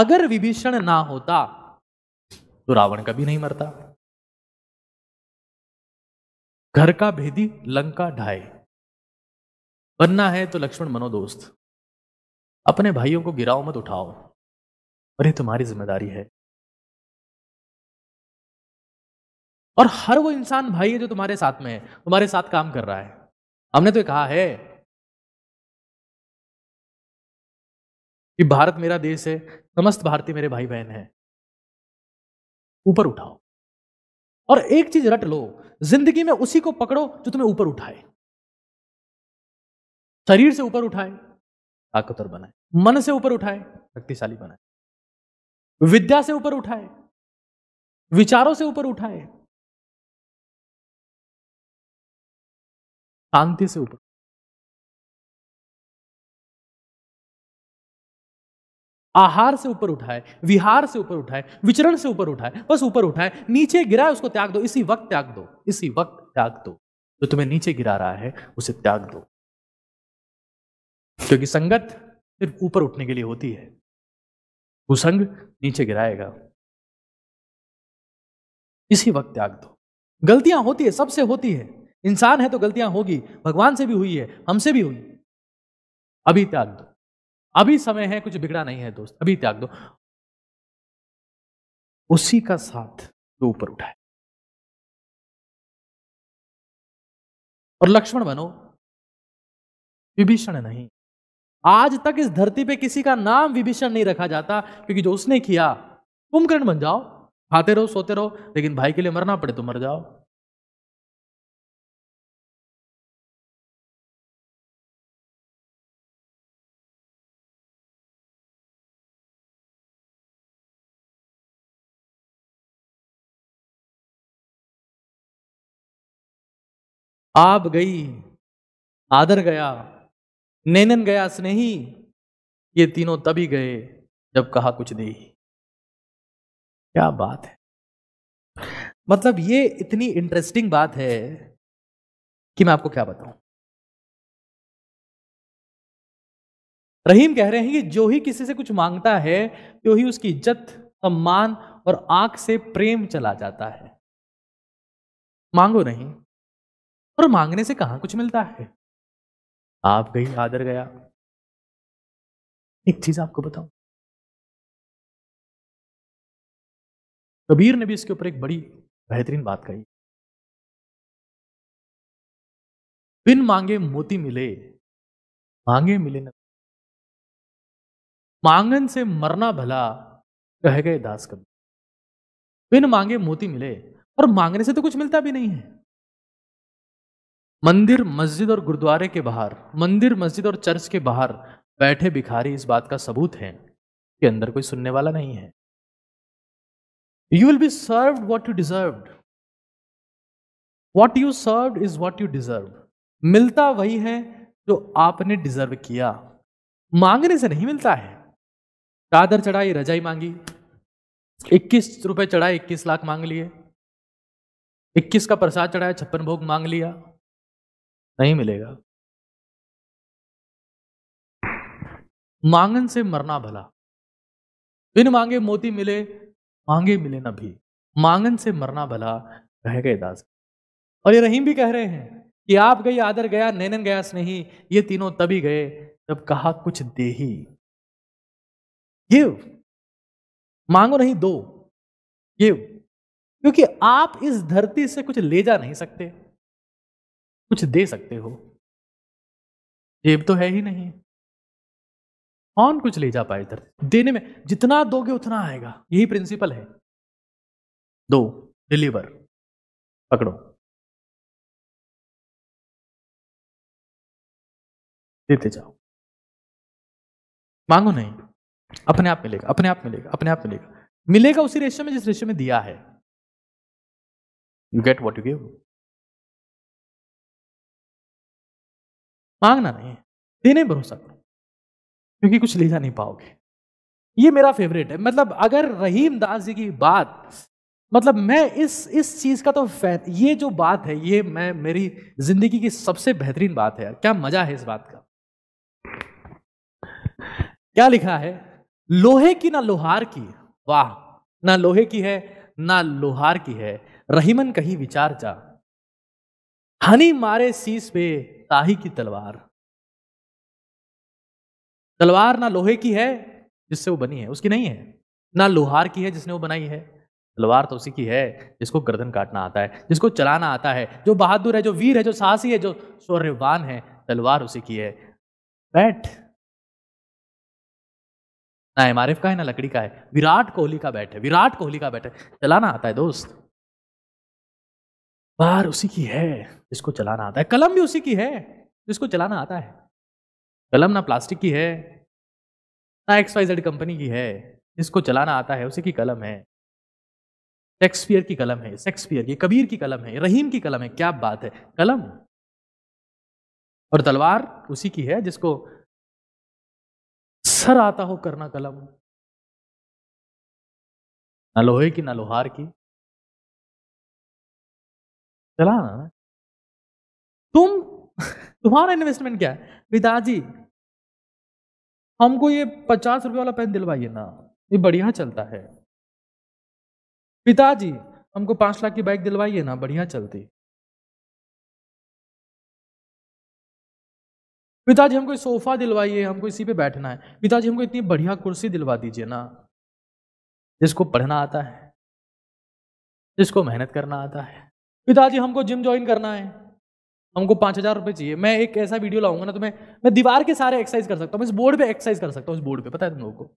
अगर विभीषण ना होता तो रावण कभी नहीं मरता घर का भेदी लंका ढाए बनना है तो लक्ष्मण बनो दोस्त अपने भाइयों को गिराओ मत उठाओ पर तुम्हारी जिम्मेदारी है और हर वो इंसान भाई है जो तुम्हारे साथ में है तुम्हारे साथ काम कर रहा है हमने तो कहा है कि भारत मेरा देश है समस्त भारतीय मेरे भाई बहन है ऊपर उठाओ और एक चीज रट लो जिंदगी में उसी को पकड़ो जो तुम्हें ऊपर उठाए शरीर से ऊपर उठाए ताकतवर बनाए मन से ऊपर उठाए शक्तिशाली बनाए विद्या से ऊपर उठाए विचारों से ऊपर उठाए शांति से ऊपर आहार से ऊपर उठाए विहार से ऊपर उठाए विचरण से ऊपर उठाए बस ऊपर उठाए नीचे गिरा उसको त्याग दो इसी वक्त त्याग दो इसी वक्त त्याग दो जो तुम्हें नीचे गिरा रहा है उसे त्याग दो क्योंकि संगत सिर्फ ऊपर उठने के लिए होती है कुसंग नीचे गिराएगा इसी वक्त त्याग दो गलतियां होती है सबसे होती है इंसान है तो गलतियां होगी भगवान से भी हुई है हमसे भी हुई अभी त्याग दो अभी समय है कुछ बिगड़ा नहीं है दोस्त अभी त्याग दो उसी का साथ जो ऊपर उठाए और लक्ष्मण बनो विभीषण नहीं आज तक इस धरती पे किसी का नाम विभीषण नहीं रखा जाता क्योंकि जो उसने किया कुंभकर्ण बन जाओ खाते रहो सोते रहो लेकिन भाई के लिए मरना पड़े तो मर जाओ आप गई आदर गया नैनन गया स्नेही ये तीनों तभी गए जब कहा कुछ दे क्या बात है मतलब ये इतनी इंटरेस्टिंग बात है कि मैं आपको क्या बताऊं रहीम कह रहे हैं कि जो ही किसी से कुछ मांगता है तो ही उसकी इज्जत सम्मान और आंख से प्रेम चला जाता है मांगो नहीं और मांगने से कहा कुछ मिलता है आप गई आदर गया एक चीज आपको बताऊं कबीर ने भी इसके ऊपर एक बड़ी बेहतरीन बात कही बिन मांगे मोती मिले मांगे मिले न मांगन से मरना भला कह गए दास कबीर बिन मांगे मोती मिले और मांगने से तो कुछ मिलता भी नहीं है मंदिर मस्जिद और गुरुद्वारे के बाहर मंदिर मस्जिद और चर्च के बाहर बैठे भिखारी इस बात का सबूत है कि अंदर कोई सुनने वाला नहीं है you will be serve what you deserve what you serve is what you deserve मिलता वही है जो आपने डिजर्व किया मांगने से नहीं मिलता है चादर चढ़ाई रजाई मांगी इक्कीस रुपए चढ़ाए इक्कीस लाख मांग लिए इक्कीस का प्रसाद चढ़ाया छप्पन भोग मांग लिया नहीं मिलेगा मांगन से मरना भला बिन मांगे मोती मिले मांगे मिले ना भी मांगन से मरना भला रह गए दास और ये रहीम भी कह रहे हैं कि आप गई आदर गया नैनन गया स्नेही ये तीनों तभी गए जब कहा कुछ दे ही ये मांगो नहीं दो ये क्योंकि आप इस धरती से कुछ ले जा नहीं सकते कुछ दे सकते हो जेब तो है ही नहीं कौन कुछ ले जा पाए इधर देने में जितना दोगे उतना आएगा यही प्रिंसिपल है दो डिलीवर पकड़ो देते जाओ मांगो नहीं अपने आप मिलेगा अपने आप मिलेगा अपने आप मिलेगा मिलेगा उसी रेशो में जिस रेशो में दिया है you get what you give मांगना नहीं है देने भरोसा करो क्योंकि कुछ ले जा नहीं पाओगे ये मेरा फेवरेट है मतलब अगर रहीम दास जी की बात मतलब मैं इस इस चीज़ का तो फैन ये जो बात है ये मैं मेरी जिंदगी की सबसे बेहतरीन बात है यार क्या मज़ा है इस बात का क्या लिखा है लोहे की ना लोहार की वाह ना लोहे की है ना लोहार की है रहीमन कहीं विचार जा हनी मारे शीश पे ताही की तलवार तलवार ना लोहे की है जिससे वो बनी है उसकी नहीं है ना लोहार की है जिसने वो बनाई है तलवार तो उसी की है जिसको गर्दन काटना आता है जिसको चलाना आता है जो बहादुर है जो वीर है जो साहसी है जो शौर्यवान है तलवार उसी की है बैठ ना एम का है ना लकड़ी का है विराट कोहली का बैठ है विराट कोहली का बैठ है चलाना आता है दोस्त बार उसी की है जिसको चलाना आता है कलम भी उसी की है जिसको चलाना आता है कलम ना प्लास्टिक की है ना एक्स वाई जेड कंपनी की है जिसको चलाना आता है उसी की कलम है शेक्सपियर की कलम है शेक्सपियर की कबीर की कलम है रहीम की कलम है क्या बात है कलम और तलवार उसी की है जिसको सर आता हो करना कलम ना लोहे की ना लोहार की चलाना ना तुम तुम्हारा इन्वेस्टमेंट क्या है पिताजी हमको ये पचास रुपए वाला पेन दिलवाइए ना ये बढ़िया चलता है पिताजी हमको पांच लाख की बाइक दिलवाइए ना बढ़िया चलती पिताजी हमको सोफा दिलवाइए हमको इसी पे बैठना है पिताजी हमको इतनी बढ़िया कुर्सी दिलवा दीजिए ना जिसको पढ़ना आता है जिसको मेहनत करना आता है पिताजी हमको जिम ज्वाइन करना है हमको पाँच हज़ार रुपये चाहिए मैं एक ऐसा वीडियो लाऊंगा ना तो मैं मैं दीवार के सारे एक्सरसाइज कर सकता हूँ इस बोर्ड पे एक्सरसाइज कर सकता हूँ इस बोर्ड पे पता है तुम लोगों को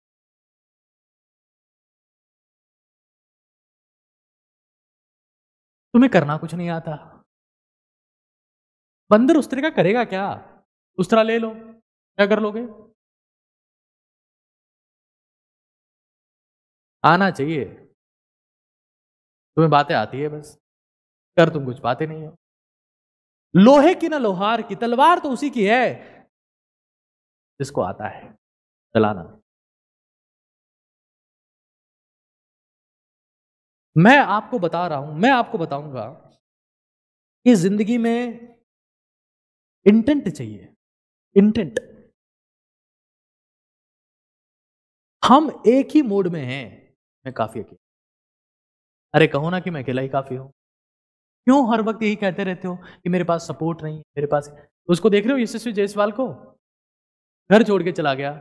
तुम्हें करना कुछ नहीं आता बंदर उस तरह का करेगा क्या उस तरह ले लो क्या कर लोगे आना चाहिए तुम्हें बातें आती है बस कर तुम कुछ पाते नहीं हो लोहे की ना लोहार की तलवार तो उसी की है जिसको आता है चलाना मैं आपको बता रहा हूं मैं आपको बताऊंगा कि जिंदगी में इंटेंट चाहिए इंटेंट हम एक ही मोड में हैं मैं काफी अकेला अरे कहो ना कि मैं अकेला ही काफी हूं क्यों हर वक्त यही कहते रहते हो कि मेरे पास सपोर्ट नहीं है मेरे पास उसको देख रहे हो यशस्वी जयसवाल को घर छोड़ के चला गया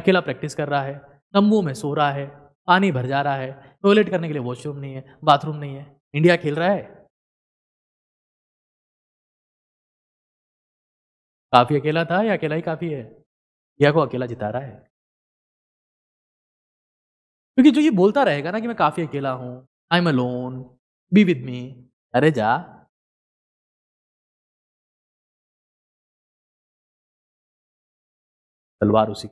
अकेला प्रैक्टिस कर रहा है तंबू में सो रहा है पानी भर जा रहा है टॉयलेट करने के लिए वॉशरूम नहीं है बाथरूम नहीं है इंडिया खेल रहा है काफी अकेला था या अकेला ही काफी है इंडिया को अकेला जिता रहा है क्योंकि जो ये बोलता रहेगा ना कि मैं काफी अकेला हूं I am alone be with me अरे जा तलवार उसी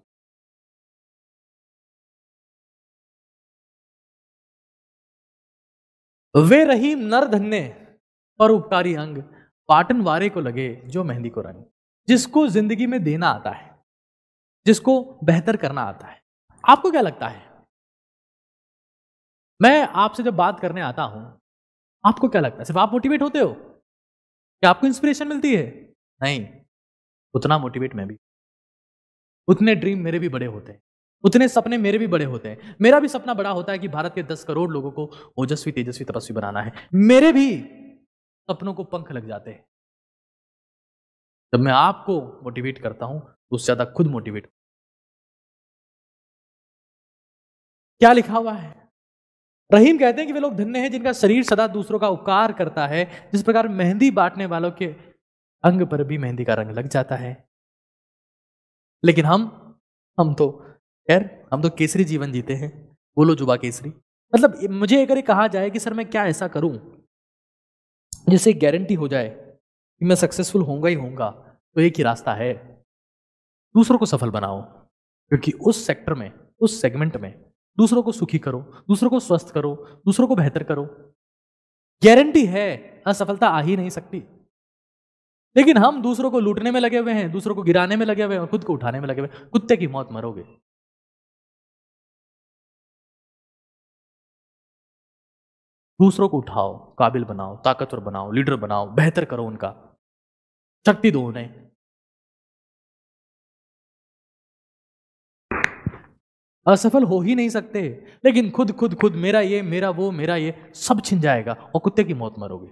वे रहीम नर धन्य पर उपकारी अंग पाटन वारे को लगे जो मेहंदी को रंग जिसको जिंदगी में देना आता है जिसको बेहतर करना आता है आपको क्या लगता है मैं आपसे जब बात करने आता हूं आपको क्या लगता है सिर्फ आप मोटिवेट होते हो क्या आपको इंस्पिरेशन मिलती है नहीं उतना मोटिवेट मैं भी उतने ड्रीम मेरे भी बड़े होते हैं उतने सपने मेरे भी बड़े होते हैं मेरा भी सपना बड़ा होता है कि भारत के दस करोड़ लोगों को ओजस्वी तेजस्वी तपस्वी बनाना है मेरे भी सपनों को पंख लग जाते हैं जब मैं आपको मोटिवेट करता हूं तो उससे ज्यादा खुद मोटिवेट क्या लिखा हुआ है रहीम कहते हैं कि वे लोग धन्य हैं जिनका शरीर सदा दूसरों का उपकार करता है जिस प्रकार मेहंदी बांटने वालों के अंग पर भी मेहंदी का रंग लग जाता है लेकिन हम हम तो खैर हम तो केसरी जीवन जीते हैं बोलो जुबा केसरी मतलब मुझे अगर कहा जाए कि सर मैं क्या ऐसा करूं जिससे गारंटी हो जाए कि मैं सक्सेसफुल होऊंगा ही होऊंगा तो एक ही रास्ता है दूसरों को सफल बनाओ क्योंकि उस सेक्टर में उस सेगमेंट में दूसरों को सुखी करो दूसरों को स्वस्थ करो दूसरों को बेहतर करो गारंटी है असफलता हाँ, आ ही नहीं सकती लेकिन हम दूसरों को लूटने में लगे हुए हैं दूसरों को गिराने में लगे हुए हैं और खुद को उठाने में लगे हुए हैं कुत्ते की मौत मरोगे दूसरों को उठाओ काबिल बनाओ ताकतवर बनाओ लीडर बनाओ बेहतर करो उनका शक्ति दो उन्हें असफल हो ही नहीं सकते लेकिन खुद खुद खुद मेरा ये मेरा वो मेरा ये सब छिन जाएगा और कुत्ते की मौत मरोगे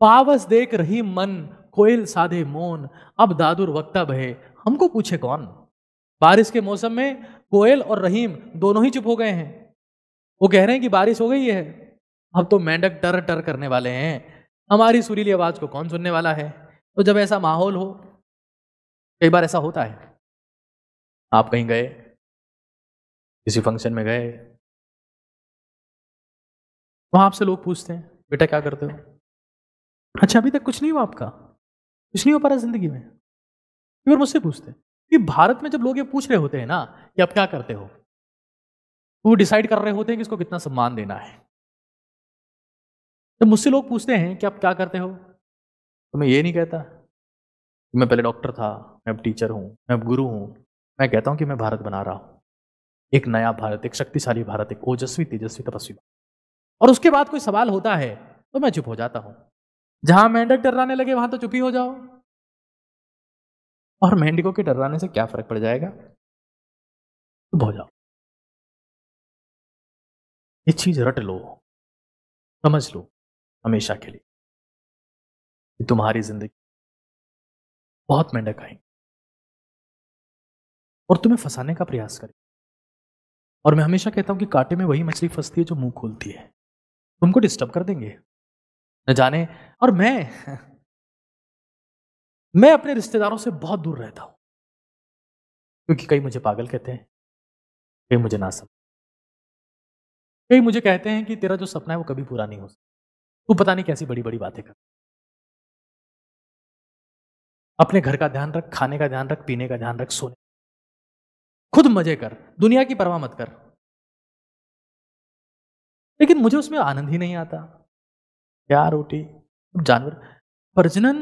पावस देख रही मन कोयल साधे मोन अब दादुर वक्ता बहे हमको पूछे कौन बारिश के मौसम में कोयल और रहीम दोनों ही चुप हो गए हैं वो कह रहे हैं कि बारिश हो गई है अब तो मेंढक डर डर करने वाले हैं हमारी सुरीली आवाज को कौन सुनने वाला है तो जब ऐसा माहौल हो कई बार ऐसा होता है आप कहीं गए किसी फंक्शन में गए वहां आपसे लोग पूछते हैं बेटा क्या करते हो अच्छा अभी तक कुछ नहीं हुआ आपका कुछ नहीं हो पा रहा जिंदगी में फिर मुझसे पूछते हैं कि भारत में जब लोग ये पूछ रहे होते हैं ना कि आप क्या करते हो तो वो डिसाइड कर रहे होते हैं कि इसको कितना सम्मान देना है जब तो मुझसे लोग पूछते हैं कि आप क्या करते हो तो मैं ये नहीं कहता मैं पहले डॉक्टर था मैं अब टीचर हूँ मैं अब गुरु हूँ मैं कहता हूँ कि मैं भारत बना रहा हूँ एक नया भारत एक शक्तिशाली भारत एक ओजस्वी तेजस्वी तपस्वी और उसके बाद कोई सवाल होता है तो मैं चुप हो जाता हूँ जहां मेंढक डर्राने लगे वहां तो चुप ही हो जाओ और मेंढकों के डर्राने से क्या फर्क पड़ जाएगा चुप हो जाओ ये चीज रट लो समझ लो हमेशा के लिए कि तुम्हारी जिंदगी बहुत मेंढक आएंगे और तुम्हें फंसाने का प्रयास करें और मैं हमेशा कहता हूं कि कांटे में वही मछली फंसती है जो मुंह खोलती है तुमको डिस्टर्ब कर देंगे न जाने और मैं (laughs) मैं अपने रिश्तेदारों से बहुत दूर रहता हूं क्योंकि कई मुझे पागल कहते हैं कई मुझे ना समझ कई मुझे कहते हैं कि तेरा जो सपना है वो कभी पूरा नहीं हो सकता तू पता नहीं कैसी बड़ी बड़ी बातें कर अपने घर का ध्यान रख खाने का ध्यान रख पीने का ध्यान रख सोने खुद मजे कर दुनिया की परवाह मत कर लेकिन मुझे उसमें आनंद ही नहीं आता क्या रोटी जानवर प्रजनन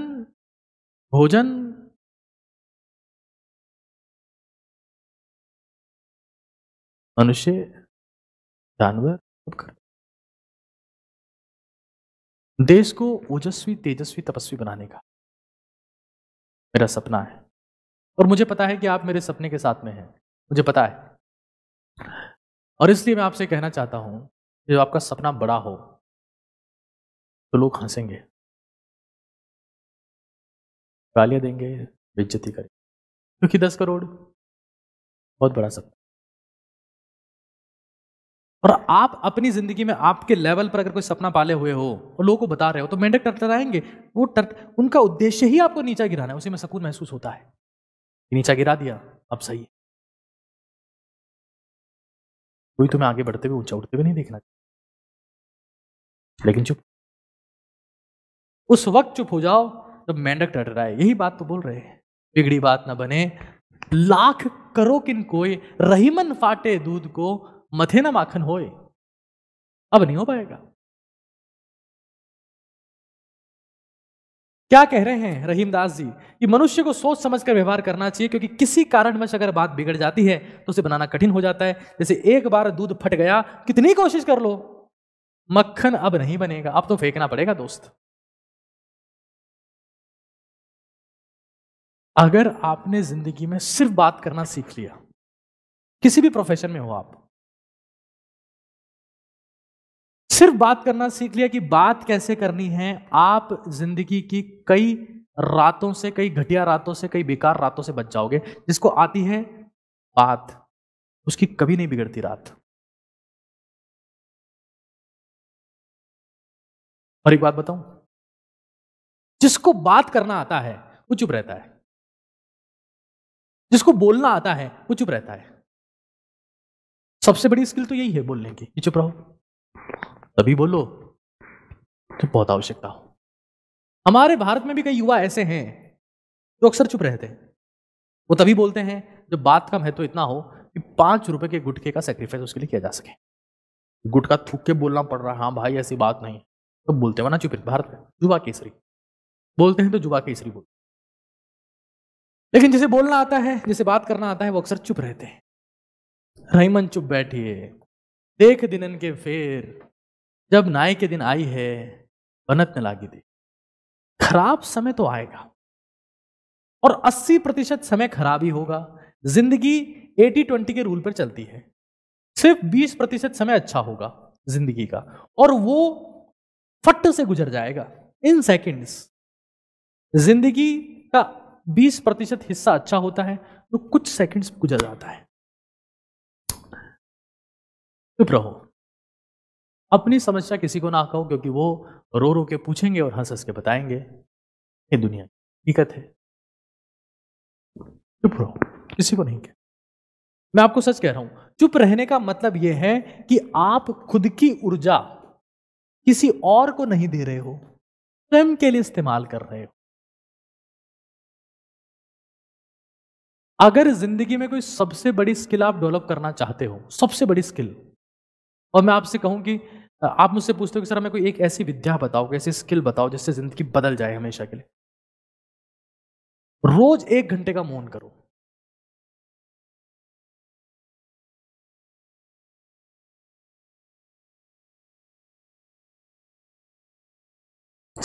भोजन मनुष्य जानवर सब कर देश को ओजस्वी तेजस्वी तपस्वी बनाने का मेरा सपना है और मुझे पता है कि आप मेरे सपने के साथ में हैं मुझे पता है और इसलिए मैं आपसे कहना चाहता हूं जब आपका सपना बड़ा हो तो लोग हंसेंगे गालियां देंगे बेज्जती करेंगे क्योंकि दस करोड़ बहुत बड़ा सपना और आप अपनी ज़िंदगी में आपके लेवल पर अगर कोई सपना पाले हुए हो और लोगों को बता रहे हो तो मेंढक टटराएंगे वो टर उनका उद्देश्य ही आपको नीचा गिराना है उसी में सकून महसूस होता है नीचा गिरा दिया अब सही है कोई तुम्हें आगे बढ़ते हुए ऊंचा उठते हुए नहीं देखना लेकिन चुप उस वक्त चुप हो जाओ जब मेंढक टटराए यही बात तो बोल रहे हैं बिगड़ी बात ना बने लाख करो किन कोई रहीमन फाटे दूध को मथे ना माखन होए अब नहीं हो पाएगा क्या कह रहे हैं रहीम दास जी कि मनुष्य को सोच समझ कर व्यवहार करना चाहिए क्योंकि किसी कारण में अगर बात बिगड़ जाती है तो उसे बनाना कठिन हो जाता है जैसे एक बार दूध फट गया कितनी कोशिश कर लो मक्खन अब नहीं बनेगा अब तो फेंकना पड़ेगा दोस्त अगर आपने जिंदगी में सिर्फ बात करना सीख लिया किसी भी प्रोफेशन में हो आप सिर्फ बात करना सीख लिया कि बात कैसे करनी है आप जिंदगी की कई रातों से कई घटिया रातों से कई बेकार रातों से बच जाओगे जिसको आती है बात उसकी कभी नहीं बिगड़ती रात और एक बात बताऊं जिसको बात करना आता है वो चुप रहता है जिसको बोलना आता है वो चुप रहता है सबसे बड़ी स्किल तो यही है बोलने की चुप रहो तभी बोलो तो बहुत आवश्यकता हो हमारे भारत में भी कई युवा ऐसे हैं जो अक्सर चुप रहते हैं वो तभी बोलते हैं जब बात का महत्व तो इतना हो कि पांच रुपए के गुटके का सेक्रीफाइस उसके लिए किया जा सके गुटका थूक के बोलना पड़ रहा है हाँ भाई ऐसी बात नहीं तो बोलते ना चुप भारत में जुबा केसरी बोलते हैं तो जुबा केसरी बोलते लेकिन जिसे बोलना आता है जिसे बात करना आता है वो अक्सर चुप रहते हैं रहीमन चुप बैठिए देख दिनन के फेर जब न्याय के दिन आई है बनत ने लागी दी खराब समय तो आएगा और 80 प्रतिशत समय खराब ही होगा जिंदगी 80-20 के रूल पर चलती है सिर्फ 20 प्रतिशत समय अच्छा होगा जिंदगी का और वो फट से गुजर जाएगा इन सेकेंड्स जिंदगी का 20 प्रतिशत हिस्सा अच्छा होता है तो कुछ सेकेंड्स गुजर जाता है चुप रहो अपनी समस्या किसी को ना कहो क्योंकि वो रो रो के पूछेंगे और हंस हंस के बताएंगे ये दुनिया हकीकत है चुप रहो किसी को नहीं कह मैं आपको सच कह रहा हूं चुप रहने का मतलब यह है कि आप खुद की ऊर्जा किसी और को नहीं दे रहे हो स्वयं के लिए इस्तेमाल कर रहे हो अगर जिंदगी में कोई सबसे बड़ी स्किल आप डेवलप करना चाहते हो सबसे बड़ी स्किल और मैं आपसे कहूं कि आप मुझसे पूछते हो कि सर हमें कोई एक ऐसी विद्या बताओ कोई ऐसी स्किल बताओ जिससे ज़िंदगी बदल जाए हमेशा के लिए रोज एक घंटे का मौन करो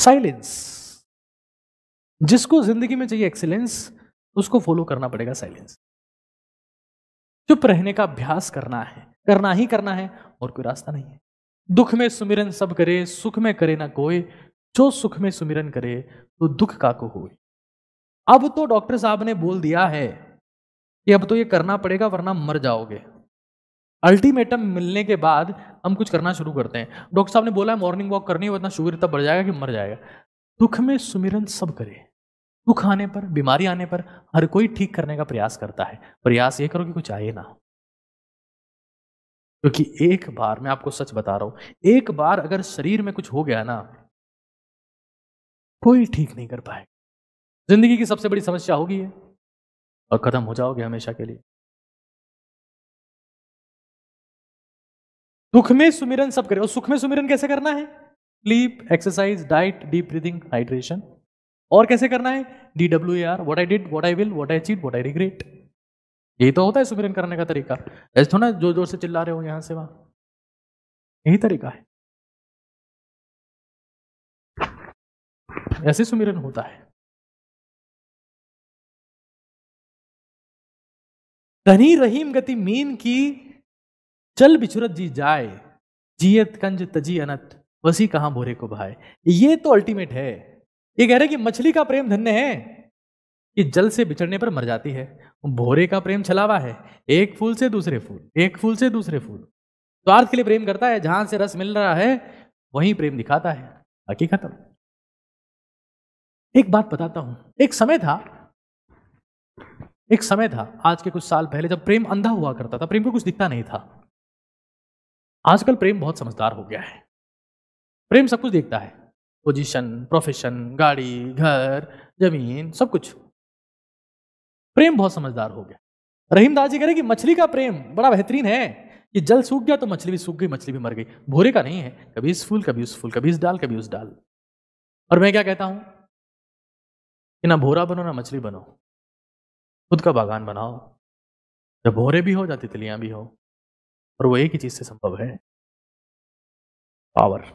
साइलेंस जिसको जिंदगी में चाहिए एक्सीलेंस उसको फॉलो करना पड़ेगा साइलेंस चुप रहने का अभ्यास करना है करना ही करना है और कोई रास्ता नहीं है दुख में सुमिरन सब करे सुख में करे ना कोई जो सुख में सुमिरन करे तो दुख का को हो अब तो डॉक्टर साहब ने बोल दिया है कि अब तो ये करना पड़ेगा वरना मर जाओगे अल्टीमेटम मिलने के बाद हम कुछ करना शुरू करते हैं डॉक्टर साहब ने बोला है मॉर्निंग वॉक करनी हो वरना शुगर इतना बढ़ जाएगा कि मर जाएगा दुख में सुमिरन सब करे दुख आने पर बीमारी आने पर हर कोई ठीक करने का प्रयास करता है प्रयास ये करो कि कुछ आए ना क्योंकि एक बार मैं आपको सच बता रहा हूं एक बार अगर शरीर में कुछ हो गया ना कोई ठीक नहीं कर पाए जिंदगी की सबसे बड़ी समस्या होगी है और खत्म हो जाओगे हमेशा के लिए दुख में सुमिरन सब करे और सुख में सुमिरन कैसे करना है sleep exercise diet deep breathing hydration और कैसे करना है D W R what I did what I will what I cheat what I regret यही तो होता है सुमिरन करने का तरीका ऐसे थोड़ा जोर जोर से चिल्ला रहे हो यहां से वहां यही तरीका है ऐसे सुमिरन होता है धनी रहीम गति मीन की चल बिछुरत जी जाए जियत कंज तजी अनत वसी कहां भोरे को भाए ये तो अल्टीमेट है ये कह रहे कि मछली का प्रेम धन्य है कि जल से बिछड़ने पर मर जाती है भोरे का प्रेम छलावा है एक फूल से दूसरे फूल एक फूल से दूसरे फूल स्वार्थ के लिए प्रेम करता है जहां से रस मिल रहा है वहीं प्रेम दिखाता है खत्म एक बात बताता हूं एक समय था एक समय था आज के कुछ साल पहले जब प्रेम अंधा हुआ करता था प्रेम को कुछ दिखता नहीं था आजकल प्रेम बहुत समझदार हो गया है प्रेम सब कुछ देखता है पोजीशन प्रोफेशन गाड़ी घर जमीन सब कुछ प्रेम बहुत समझदार हो गया रहीम दास जी कह रहे कि मछली का प्रेम बड़ा बेहतरीन है कि जल सूख गया तो मछली भी सूख गई मछली भी मर गई भोरे का नहीं है कभी इस फूल कभी उस फूल कभी इस डाल कभी उस डाल और मैं क्या कहता हूं कि ना भोरा बनो ना मछली बनो खुद का बागान बनाओ जब भोरे भी हो या तितलियां भी हो और वो एक ही चीज से संभव है पावर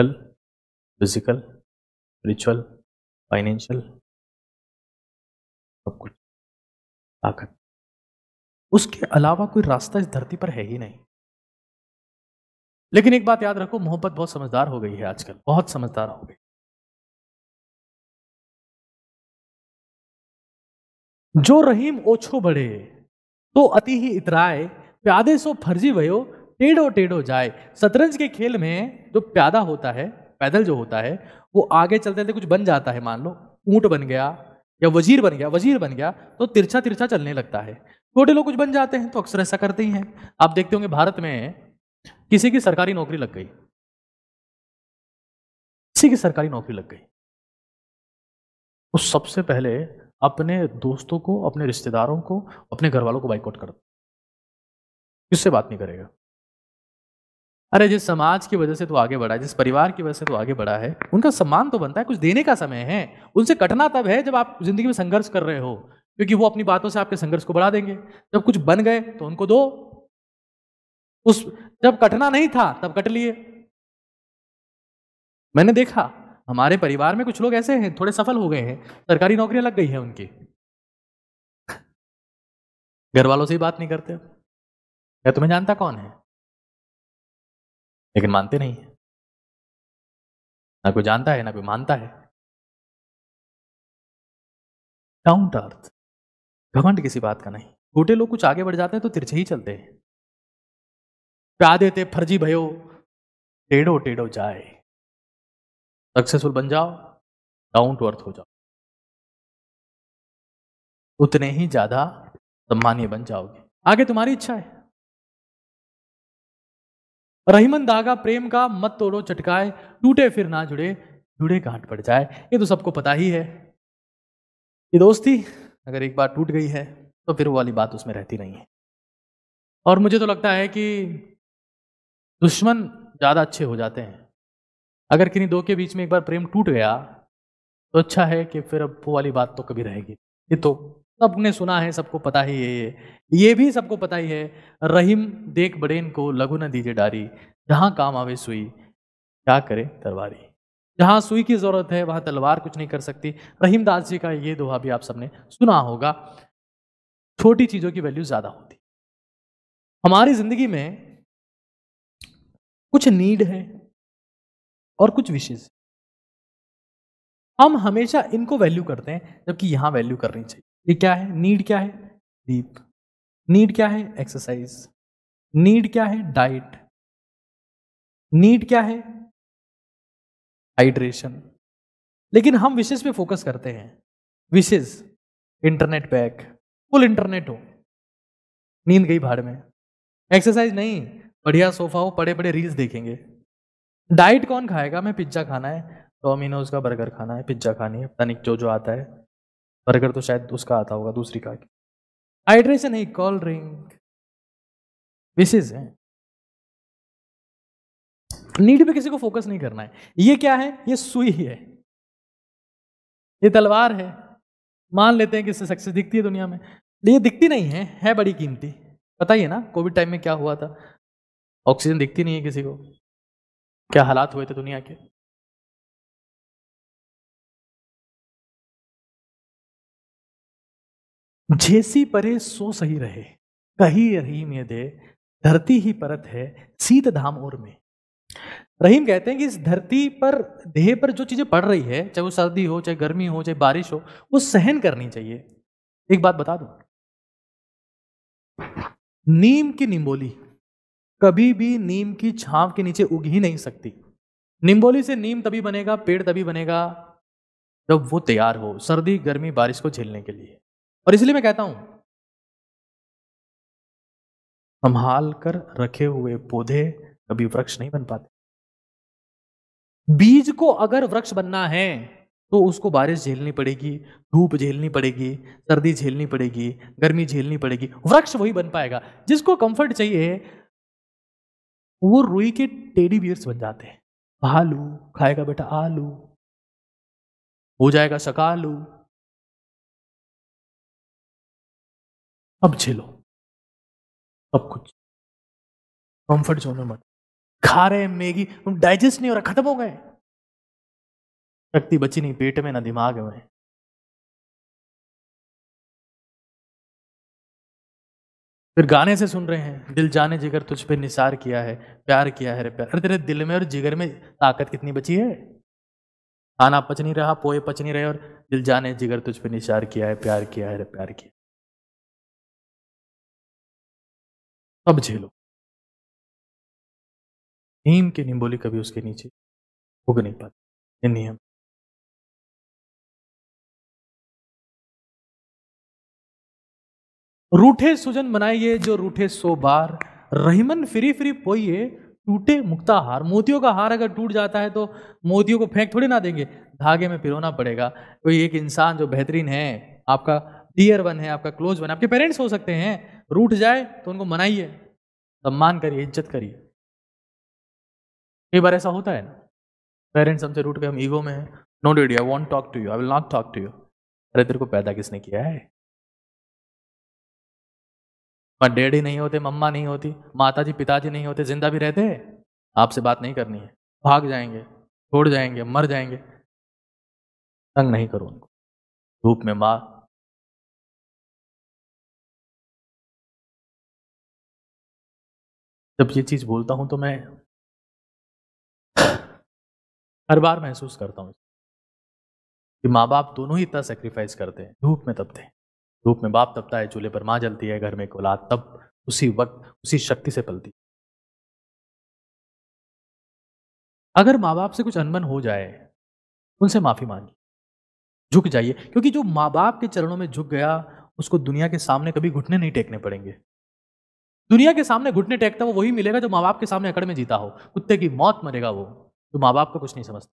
फिजिकल स्पिरिचुअल फाइनेंशियल सब कुछ ताकत उसके अलावा कोई रास्ता इस धरती पर है ही नहीं लेकिन एक बात याद रखो मोहब्बत बहुत समझदार हो गई है आजकल बहुत समझदार हो गई जो रहीम ओछो बड़े तो अति ही इतराए प्यादे सो फर्जी वयो टेढ़ो टेढ़ो जाए शतरंज के खेल में जो प्यादा होता है पैदल जो होता है वो आगे चलते चलते कुछ बन जाता है मान लो ऊंट बन गया या वजीर बन गया वजीर बन गया तो तिरछा तिरछा चलने लगता है छोटे लोग कुछ बन जाते हैं तो अक्सर ऐसा करते ही हैं आप देखते होंगे भारत में किसी की सरकारी नौकरी लग गई किसी की सरकारी नौकरी लग गई तो सबसे पहले अपने दोस्तों को अपने रिश्तेदारों को अपने घर वालों को बाइकआउट कर किससे बात नहीं करेगा अरे जिस समाज की वजह से तो आगे बढ़ा है जिस परिवार की वजह से तो आगे बढ़ा है उनका सम्मान तो बनता है कुछ देने का समय है उनसे कटना तब है जब आप जिंदगी में संघर्ष कर रहे हो क्योंकि वो अपनी बातों से आपके संघर्ष को बढ़ा देंगे जब कुछ बन गए तो उनको दो उस जब कटना नहीं था तब कट लिए मैंने देखा हमारे परिवार में कुछ लोग ऐसे हैं थोड़े सफल हो गए हैं सरकारी नौकरियां लग गई हैं उनकी (laughs) घर वालों से ही बात नहीं करते मैं तुम्हें जानता कौन है लेकिन मानते नहीं है ना कोई जानता है ना कोई मानता है डाउन टू अर्थ घमंड किसी बात का नहीं छोटे लोग कुछ आगे बढ़ जाते हैं तो तिरछे ही चलते हैं प्या देते फर्जी भयो टेढ़ो टेढ़ो जाए सक्सेसफुल बन जाओ डाउन टू अर्थ हो जाओ उतने ही ज्यादा सम्मानीय बन जाओगे आगे तुम्हारी इच्छा है रहीमन दागा प्रेम का मत तोड़ो चटकाए टूटे फिर ना जुड़े जुड़े गांठ पड़ जाए ये तो सबको पता ही है ये दोस्ती अगर एक बार टूट गई है तो फिर वो वाली बात उसमें रहती नहीं है और मुझे तो लगता है कि दुश्मन ज़्यादा अच्छे हो जाते हैं अगर किन्हीं दो के बीच में एक बार प्रेम टूट गया तो अच्छा है कि फिर अब वो वाली बात तो कभी रहेगी ये तो सबने सुना है सबको पता ही है ये ये भी सबको पता ही है रहीम देख बड़ेन को लघु न दीजिए डारी जहाँ काम आवे सुई क्या करे तलवार जहाँ सुई की जरूरत है वहां तलवार कुछ नहीं कर सकती रहीम दास जी का ये दोहा भी आप सबने सुना होगा छोटी चीज़ों की वैल्यू ज़्यादा होती हमारी ज़िंदगी में कुछ नीड है और कुछ विशेष हम हमेशा इनको वैल्यू करते हैं जबकि यहां वैल्यू करनी चाहिए ये क्या है नीड क्या है डीप नीड क्या है एक्सरसाइज नीड क्या है डाइट नीड क्या है हाइड्रेशन लेकिन हम विशेष पे फोकस करते हैं विशेष इंटरनेट पैक फुल इंटरनेट हो नींद गई भाड़ में एक्सरसाइज नहीं बढ़िया सोफा हो बड़े बड़े रील्स देखेंगे डाइट कौन खाएगा मैं पिज्जा खाना है डोमिनोज का बर्गर खाना है पिज्जा खानी है तनिक जो जो आता है बर्गर तो शायद उसका आता होगा दूसरी का हाइड्रेशन है कोल्ड ड्रिंक विशेष है नीड पे किसी को फोकस नहीं करना है ये क्या है ये सुई है ये तलवार है मान लेते हैं कि इससे सक्सेस दिखती है दुनिया में ये दिखती नहीं है है बड़ी कीमती पता ही है ना कोविड टाइम में क्या हुआ था ऑक्सीजन दिखती नहीं है किसी को क्या हालात हुए थे दुनिया के जैसी परे सो सही रहे कही रहीम ये दे धरती ही परत है सीत धाम और में रहीम कहते हैं कि इस धरती पर देह पर जो चीज़ें पड़ रही है चाहे वो सर्दी हो चाहे गर्मी हो चाहे बारिश हो वो सहन करनी चाहिए एक बात बता दू नीम की निम्बोली कभी भी नीम की छांव के नीचे उग ही नहीं सकती निम्बोली से नीम तभी बनेगा पेड़ तभी बनेगा जब वो तैयार हो सर्दी गर्मी बारिश को झेलने के लिए और इसलिए मैं कहता हूं संभाल कर रखे हुए पौधे कभी वृक्ष नहीं बन पाते बीज को अगर वृक्ष बनना है तो उसको बारिश झेलनी पड़ेगी धूप झेलनी पड़ेगी सर्दी झेलनी पड़ेगी गर्मी झेलनी पड़ेगी वृक्ष वही बन पाएगा जिसको कंफर्ट चाहिए वो रुई के टेडी बियर्स बन जाते हैं भालू खाएगा बेटा आलू हो जाएगा शकालू अब झेलो सब कुछ कंफर्ट जोन में मत खा रहे हैं मैगी डाइजेस्ट नहीं हो रहा खत्म हो गए शक्ति बची नहीं पेट में ना दिमाग में फिर गाने से सुन रहे हैं दिल जाने जिगर तुझ पे निसार किया है प्यार किया है रे प्यार अरे तेरे दिल में और जिगर में ताकत कितनी बची है खाना पच नहीं रहा पोए पच नहीं रहे और दिल जाने जिगर तुझ पे निसार किया है प्यार किया है रे प्यार किया सब झेलो नीम की निम्बोली कभी उसके नीचे उग नहीं पाती ये नियम रूठे सुजन बनाइए जो रूठे सो बार रहीमन फ्री फ्री पोइए टूटे मुक्ता हार मोतियों का हार अगर टूट जाता है तो मोतियों को फेंक थोड़ी ना देंगे धागे में पिरोना पड़ेगा कोई एक इंसान जो बेहतरीन है आपका डियर वन है आपका क्लोज वन आपके पेरेंट्स हो सकते हैं रूठ जाए तो उनको मनाइए सम्मान करिए इज्जत करिए कई बार ऐसा होता है ना पेरेंट्स हमसे रूट गए हम ईगो में हैं no daddy I want talk to you I will not talk to you अरे तेरे को पैदा किसने किया है पर डैडी नहीं होते मम्मा नहीं होती माता जी पिताजी नहीं होते जिंदा भी रहते आपसे बात नहीं करनी है भाग जाएंगे छोड़ जाएंगे मर जाएंगे तंग नहीं करो उनको धूप में माँ जब ये चीज़ बोलता हूं तो मैं हर बार महसूस करता हूं कि माँ बाप दोनों ही इतना सेक्रीफाइस करते हैं धूप में तपते हैं धूप में बाप तपता है चूल्हे पर माँ जलती है घर में औलाद तब उसी वक्त उसी शक्ति से पलती अगर माँ बाप से कुछ अनबन हो जाए उनसे माफ़ी मांगी झुक जाइए क्योंकि जो माँ बाप के चरणों में झुक गया उसको दुनिया के सामने कभी घुटने नहीं टेकने पड़ेंगे दुनिया के सामने घुटने टेकता वो वही मिलेगा जो माँ बाप के सामने अकड़ में जीता हो कुत्ते की मौत मरेगा वो जो माँ बाप को कुछ नहीं समझता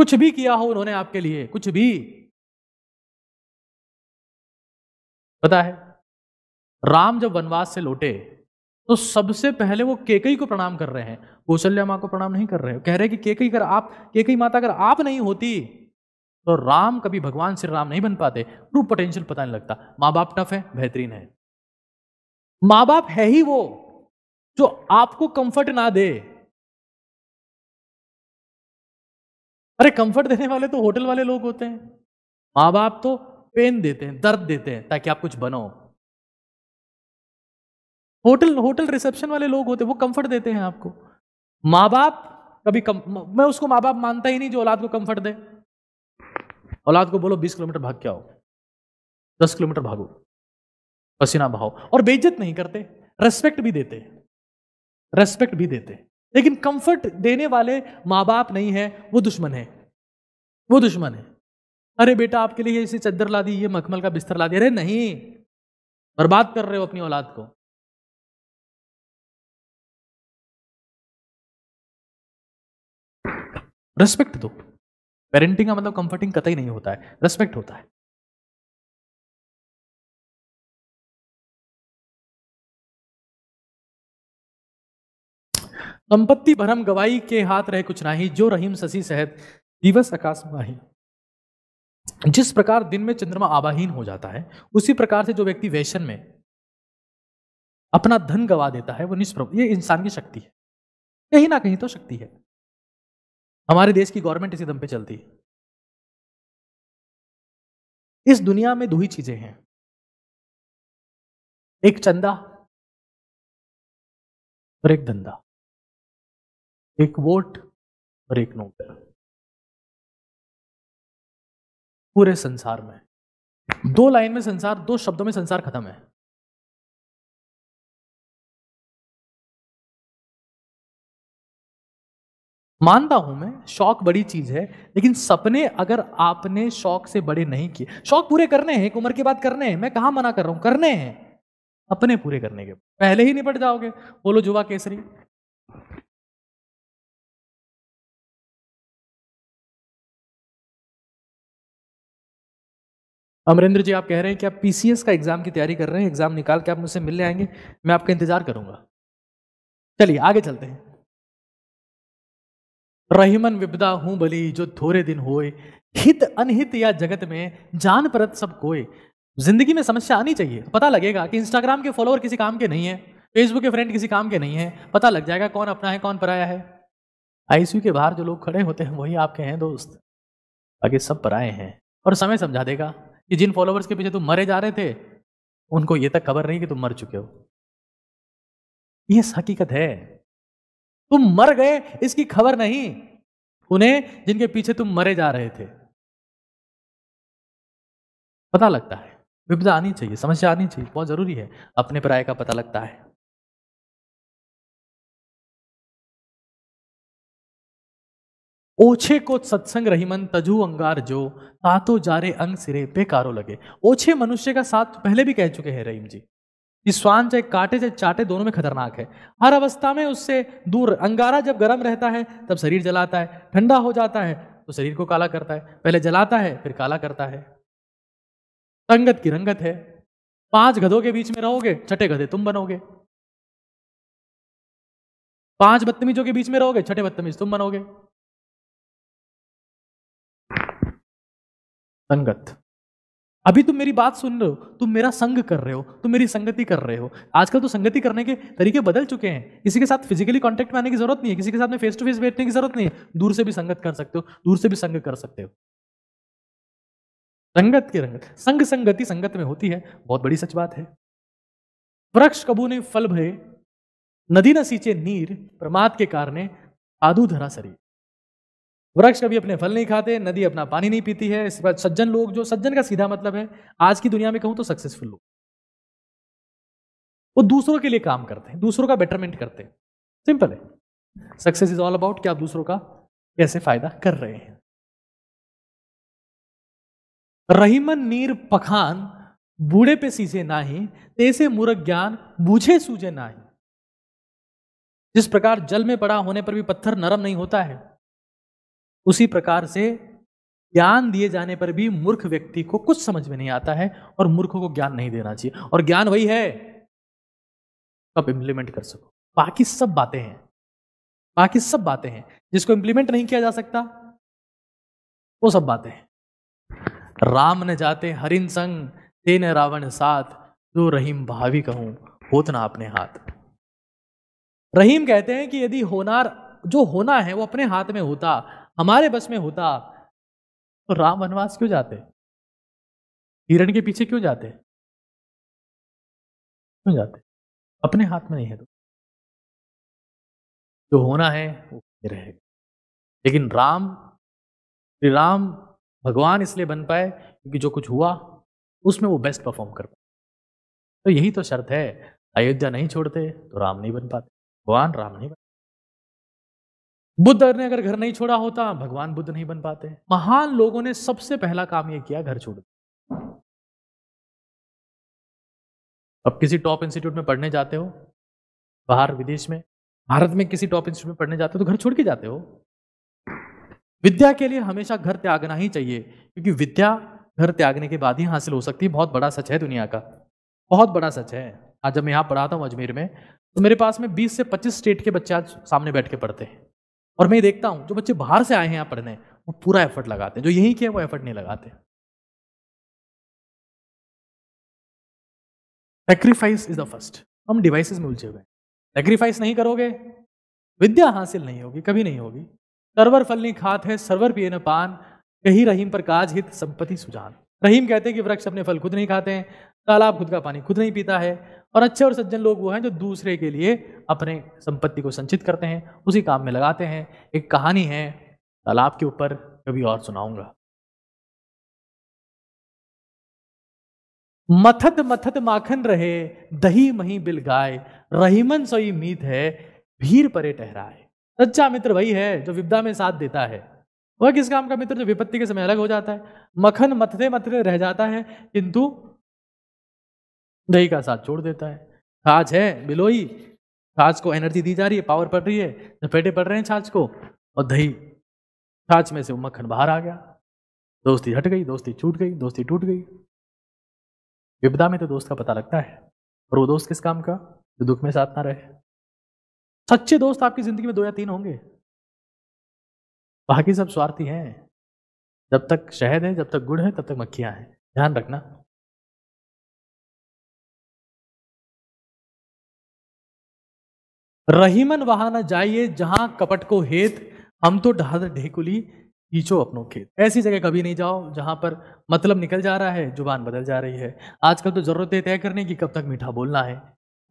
कुछ भी किया हो उन्होंने आपके लिए कुछ भी पता है राम जब वनवास से लौटे तो सबसे पहले वो केकई को प्रणाम कर रहे हैं कौशल्या माँ को प्रणाम नहीं कर रहे हो कह रहे कि केकई अगर आप केकई माता अगर आप नहीं होती तो राम कभी भगवान श्री राम नहीं बन पाते ट्रू पोटेंशियल पता नहीं लगता माँ बाप टफ है बेहतरीन है माँ बाप है ही वो जो आपको कंफर्ट ना दे अरे कंफर्ट देने वाले तो होटल वाले लोग होते हैं माँ बाप तो पेन देते हैं दर्द देते हैं ताकि आप कुछ बनो होटल होटल रिसेप्शन वाले लोग होते हैं वो कंफर्ट देते हैं आपको माँ बाप कभी कम, मैं उसको माँ बाप मानता ही नहीं जो औलाद को कंफर्ट दे औलाद को बोलो बीस किलोमीटर भाग के आओ दस किलोमीटर भागो पसीना बहाओ और बेइज्जत नहीं करते रेस्पेक्ट भी देते रेस्पेक्ट भी देते लेकिन कंफर्ट देने वाले माँ बाप नहीं है वो दुश्मन है वो दुश्मन है अरे बेटा आपके लिए इसी चद्दर ला दी ये मखमल का बिस्तर ला दिया अरे नहीं बर्बाद कर रहे हो अपनी औलाद को रेस्पेक्ट दो पेरेंटिंग का मतलब कंफर्टिंग कतई नहीं होता है रेस्पेक्ट होता है संपत्ति भरम गवाई के हाथ रहे कुछ नाही जो रहीम शशि सहत दिवस आकाश माही जिस प्रकार दिन में चंद्रमा आवाहीन हो जाता है उसी प्रकार से जो व्यक्ति वैशन में अपना धन गवा देता है वो निष्प्रभ ये इंसान की शक्ति है कहीं ना कहीं तो शक्ति है हमारे देश की गवर्नमेंट इसी दम पे चलती है इस दुनिया में दो ही चीजें हैं एक चंदा और एक धंधा एक वोट और एक नोट पूरे संसार में दो लाइन में संसार दो शब्दों में संसार खत्म है मानता हूं मैं शौक बड़ी चीज है लेकिन सपने अगर आपने शौक से बड़े नहीं किए शौक पूरे करने हैं एक उम्र के बाद करने हैं मैं कहा मना कर रहा हूं करने हैं अपने पूरे करने के पहले ही निपट जाओगे बोलो जुवा केसरी अमरेंद्र जी आप कह रहे हैं कि आप पी का एग्जाम की तैयारी कर रहे हैं एग्जाम निकाल के आप मुझसे मिलने आएंगे मैं आपका इंतजार करूंगा चलिए आगे चलते हैं रहीमन विपदा हूं बली जो थोड़े दिन होए हित अनहित या जगत में जान परत सब कोए जिंदगी में समस्या आनी चाहिए पता लगेगा कि इंस्टाग्राम के फॉलोअर किसी काम के नहीं है फेसबुक के फ्रेंड किसी काम के नहीं है पता लग जाएगा कौन अपना है कौन पराया है आईसीयू के बाहर जो लोग खड़े होते हैं वही आपके हैं दोस्त बाकी सब पराए हैं और समय समझा देगा कि जिन फॉलोवर्स के पीछे तुम मरे जा रहे थे उनको ये तक खबर नहीं कि तुम मर चुके हो ये हकीकत है तुम मर गए इसकी खबर नहीं उन्हें जिनके पीछे तुम मरे जा रहे थे पता लगता है विपदा आनी चाहिए समस्या आनी चाहिए बहुत जरूरी है अपने पराय का पता लगता है ओछे को सत्संग रहीमन तजु अंगार जो तातो जारे अंग सिरे पे कारो लगे ओछे मनुष्य का साथ तो पहले भी कह चुके हैं रहीम जी कि स्वान चाहे काटे चाहे चाटे दोनों में खतरनाक है हर अवस्था में उससे दूर अंगारा जब गर्म रहता है तब शरीर जलाता है ठंडा हो जाता है तो शरीर को काला करता है पहले जलाता है फिर काला करता है रंगत की रंगत है पांच गधों के बीच में रहोगे छठे गधे तुम बनोगे पांच बदतमीजों के बीच में रहोगे छठे बदतमीज तुम बनोगे संगत अभी तुम मेरी बात सुन रहे हो तुम मेरा संग कर रहे हो तुम मेरी संगति कर रहे हो आजकल तो संगति करने के तरीके बदल चुके हैं किसी के साथ फिजिकली कॉन्टेक्ट में आने की जरूरत नहीं है किसी के साथ में फेस टू फेस बैठने की जरूरत नहीं है दूर से भी संगत कर सकते हो दूर से भी संग कर सकते हो संगत की रंगत संग संगति संगत में होती है बहुत बड़ी सच बात है वृक्ष कबू ने फल भय नदी न सींचे नीर प्रमाद के कारण आधु धरा सरी वृक्ष कभी अपने फल नहीं खाते नदी अपना पानी नहीं पीती है इसके बाद सज्जन लोग जो सज्जन का सीधा मतलब है आज की दुनिया में कहूं तो सक्सेसफुल लोग वो दूसरों के लिए काम करते हैं दूसरों का बेटरमेंट करते हैं सिंपल है सक्सेस इज ऑल अबाउट कि आप दूसरों का कैसे फायदा कर रहे हैं रहीमन नीर पखान बूढ़े पे सीजे नाही तेसे मूर्ख ज्ञान बूझे सूझे नाही जिस प्रकार जल में पड़ा होने पर भी पत्थर नरम नहीं होता है उसी प्रकार से ज्ञान दिए जाने पर भी मूर्ख व्यक्ति को कुछ समझ में नहीं आता है और मूर्खों को ज्ञान नहीं देना चाहिए और ज्ञान वही है तो आप इम्प्लीमेंट कर सको बाकी सब बातें हैं बाकी सब बातें हैं जिसको इंप्लीमेंट नहीं किया जा सकता वो सब बातें हैं राम ने जाते हरिन संग तेने रावण साथ जो रहीम भावी कहूं होतना अपने हाथ रहीम कहते हैं कि यदि होनार जो होना है वो अपने हाथ में होता हमारे बस में होता तो राम वनवास क्यों जाते हिरण के पीछे क्यों जाते क्यों जाते अपने हाथ में नहीं है तो जो होना है वो रहेगा लेकिन राम श्री राम भगवान इसलिए बन पाए क्योंकि जो कुछ हुआ उसमें वो बेस्ट परफॉर्म कर पाए तो यही तो शर्त है अयोध्या नहीं छोड़ते तो राम नहीं बन पाते भगवान राम नहीं बन बुद्ध ने अगर घर नहीं छोड़ा होता भगवान बुद्ध नहीं बन पाते महान लोगों ने सबसे पहला काम यह किया घर छोड़ अब किसी टॉप इंस्टीट्यूट में पढ़ने जाते हो बाहर विदेश में भारत में किसी टॉप इंस्टीट्यूट में पढ़ने जाते हो तो घर छोड़ के जाते हो विद्या के लिए हमेशा घर त्यागना ही चाहिए क्योंकि विद्या घर त्यागने के बाद ही हासिल हो सकती है बहुत बड़ा सच है दुनिया का बहुत बड़ा सच है आज जब मैं यहाँ पढ़ाता हूँ अजमेर में तो मेरे पास में 20 से 25 स्टेट के बच्चे आज सामने बैठ के पढ़ते हैं और मैं देखता हूं जो बच्चे बाहर से आए हैं यहां पढ़ने वो पूरा एफर्ट लगाते हैं जो यही किया वो एफर्ट नहीं लगाते सेक्रीफाइस इज द फर्स्ट हम डिवाइसेस में उलझे हुए सेक्रीफाइस नहीं करोगे विद्या हासिल नहीं होगी कभी नहीं होगी फल नहीं खात है सर्वर पिए न पान कही रहीम पर काज हित संपत्ति सुजान रहीम कहते हैं कि वृक्ष अपने फल खुद नहीं खाते हैं तालाब खुद का पानी खुद नहीं पीता है और अच्छे और सज्जन लोग वो हैं जो दूसरे के लिए अपने संपत्ति को संचित करते हैं उसी काम में लगाते हैं एक कहानी है तालाब के ऊपर कभी और सुनाऊंगा मथत मथत माखन रहे दही मही बिल गाय रहीमन सोई मीत है भीर परे टहराए सच्चा मित्र वही है जो विपदा में साथ देता है वह किस काम का मित्र जो विपत्ति के समय अलग हो जाता है मखन मथते मथते रह जाता है किंतु दही का साथ छोड़ देता है छाछ है बिलोई छाछ को एनर्जी दी जा रही है पावर पड़ रही है लपेटे पड़ रहे हैं छाछ को और दही छाछ में से वो मक्खन बाहर आ गया दोस्ती हट गई दोस्ती छूट गई दोस्ती टूट गई विपदा में तो दोस्त का पता लगता है और वो दोस्त किस काम का जो दुख में साथ ना रहे सच्चे दोस्त आपकी जिंदगी में दो या तीन होंगे बाकी सब स्वार्थी हैं जब तक शहद है जब तक गुड़ है तब तक मक्खियां हैं ध्यान रखना रहीमन वहां ना जाइए जहां कपट को हेत हम तो ढाल ढेकुली खींचो अपनों खेत ऐसी जगह कभी नहीं जाओ जहां पर मतलब निकल जा रहा है जुबान बदल जा रही है आजकल तो ज़रूरत तय करने की कब तक मीठा बोलना है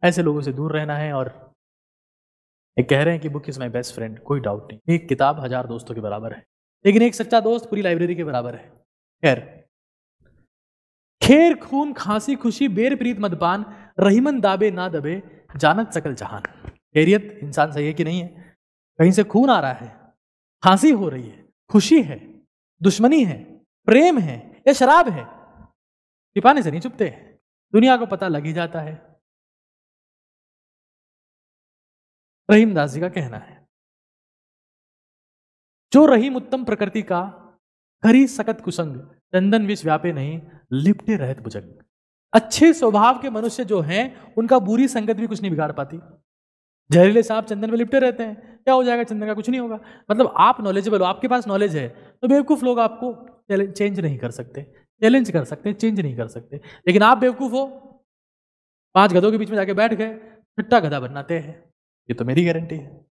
ऐसे लोगों से दूर रहना है और एक कह रहे हैं कि book is my best friend कोई डाउट नहीं एक किताब हजार दोस्तों के बराबर है लेकिन एक सच्चा दोस्त पूरी लाइब्रेरी के बराबर है खैर खेर खून खांसी खुशी बेर प्रीत मदपान रहीमन दाबे ना दबे जानत सकल जहान खैरियत इंसान सही है कि नहीं है कहीं से खून आ रहा है खांसी हो रही है खुशी है दुश्मनी है प्रेम है या शराब है छिपाने से नहीं छुपते हैं दुनिया को पता लग ही जाता है रहीम दास जी का कहना है जो रहीम उत्तम प्रकृति का हरी सकत कुसंग चंदन विष व्यापे नहीं लिपटे रहत बुजंग अच्छे स्वभाव के मनुष्य जो हैं उनका बुरी संगत भी कुछ नहीं बिगाड़ पाती जहरीले सांप चंदन में लिपटे रहते हैं क्या हो जाएगा चंदन का कुछ नहीं होगा मतलब आप नॉलेजेबल हो आपके पास नॉलेज है तो बेवकूफ़ लोग आपको चेंज नहीं कर सकते चैलेंज कर सकते हैं चेंज नहीं कर सकते लेकिन आप बेवकूफ़ हो पांच गधों के बीच में जाके बैठ गए छट्टा गधा बनाते हैं ये तो मेरी गारंटी है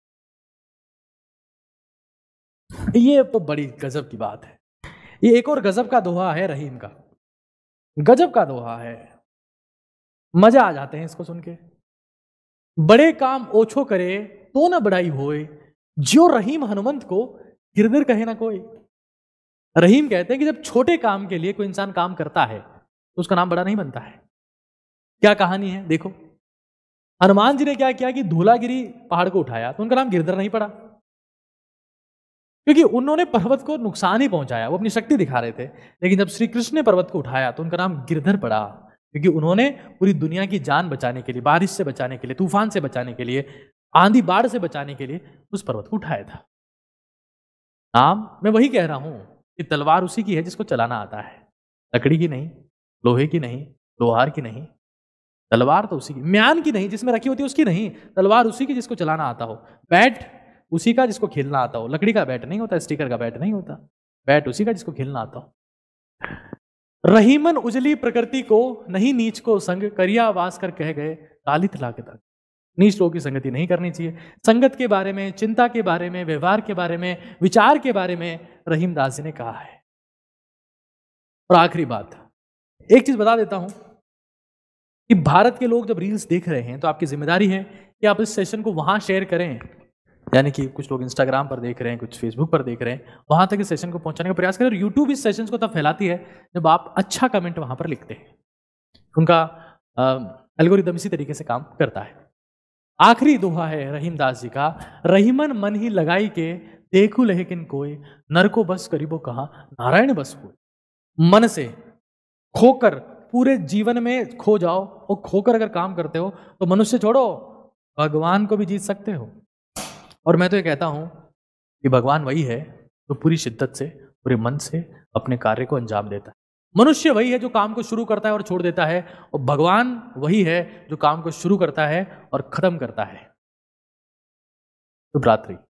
ये तो बड़ी गजब की बात है ये एक और गजब का दोहा है रहीम का गजब का दोहा है मजा आ जाते हैं इसको सुन के बड़े काम ओछो करे तो न बड़ाई होए जो रहीम हनुमंत को गिरधर कहे ना कोई रहीम कहते हैं कि जब छोटे काम के लिए कोई इंसान काम करता है तो उसका नाम बड़ा नहीं बनता है क्या कहानी है देखो हनुमान जी ने क्या किया कि धूलागिरी पहाड़ को उठाया तो उनका नाम गिरधर नहीं पड़ा क्योंकि उन्होंने पर्वत को नुकसान ही पहुंचाया वो अपनी शक्ति दिखा रहे थे लेकिन जब श्री कृष्ण ने पर्वत को उठाया तो उनका नाम गिरधर पड़ा क्योंकि उन्होंने पूरी दुनिया की जान बचाने के लिए बारिश से बचाने के लिए तूफान से बचाने के लिए आंधी बाढ़ से बचाने के लिए उस पर्वत को उठाया था नाम मैं वही कह रहा हूं कि तलवार उसी की है जिसको चलाना आता है लकड़ी की नहीं लोहे की नहीं लोहार की नहीं तलवार तो उसी की म्यान की नहीं जिसमें रखी होती है उसकी नहीं तलवार उसी की जिसको चलाना आता हो बैट उसी का जिसको खेलना आता हो लकड़ी का बैट नहीं होता स्टिकर का बैट नहीं होता बैट उसी का जिसको खेलना आता हो रहीमन उजली प्रकृति को नहीं नीच को संग करिया वास कर कह गए लालित तक नीच लोगों की संगति नहीं करनी चाहिए संगत के बारे में चिंता के बारे में व्यवहार के बारे में विचार के बारे में रहीम दास जी ने कहा है और आखिरी बात एक चीज बता देता हूं कि भारत के लोग जब रील्स देख रहे हैं तो आपकी जिम्मेदारी है कि आप इस सेशन को वहां शेयर करें यानी कि कुछ लोग इंस्टाग्राम पर देख रहे हैं कुछ फेसबुक पर देख रहे हैं वहां तक इस सेशन को पहुंचाने का प्रयास करें और यूट्यूब इस सेशन को तब फैलाती है जब आप अच्छा कमेंट वहां पर लिखते हैं उनका एल्गोरिदम इसी तरीके से काम करता है आखिरी दोहा है रहीम दास जी का रहीमन मन ही लगाई के देखू लेकिन कोई नर को बस करीबो कहा नारायण बस को मन से खोकर पूरे जीवन में खो जाओ और खोकर अगर काम करते हो तो मनुष्य छोड़ो भगवान को भी जीत सकते हो और मैं तो ये कहता हूँ कि भगवान वही है जो पूरी शिद्दत से पूरे मन से अपने कार्य को अंजाम देता है मनुष्य वही है जो काम को शुरू करता है और छोड़ देता है और भगवान वही है जो काम को शुरू करता है और खत्म करता है शुभ रात्रि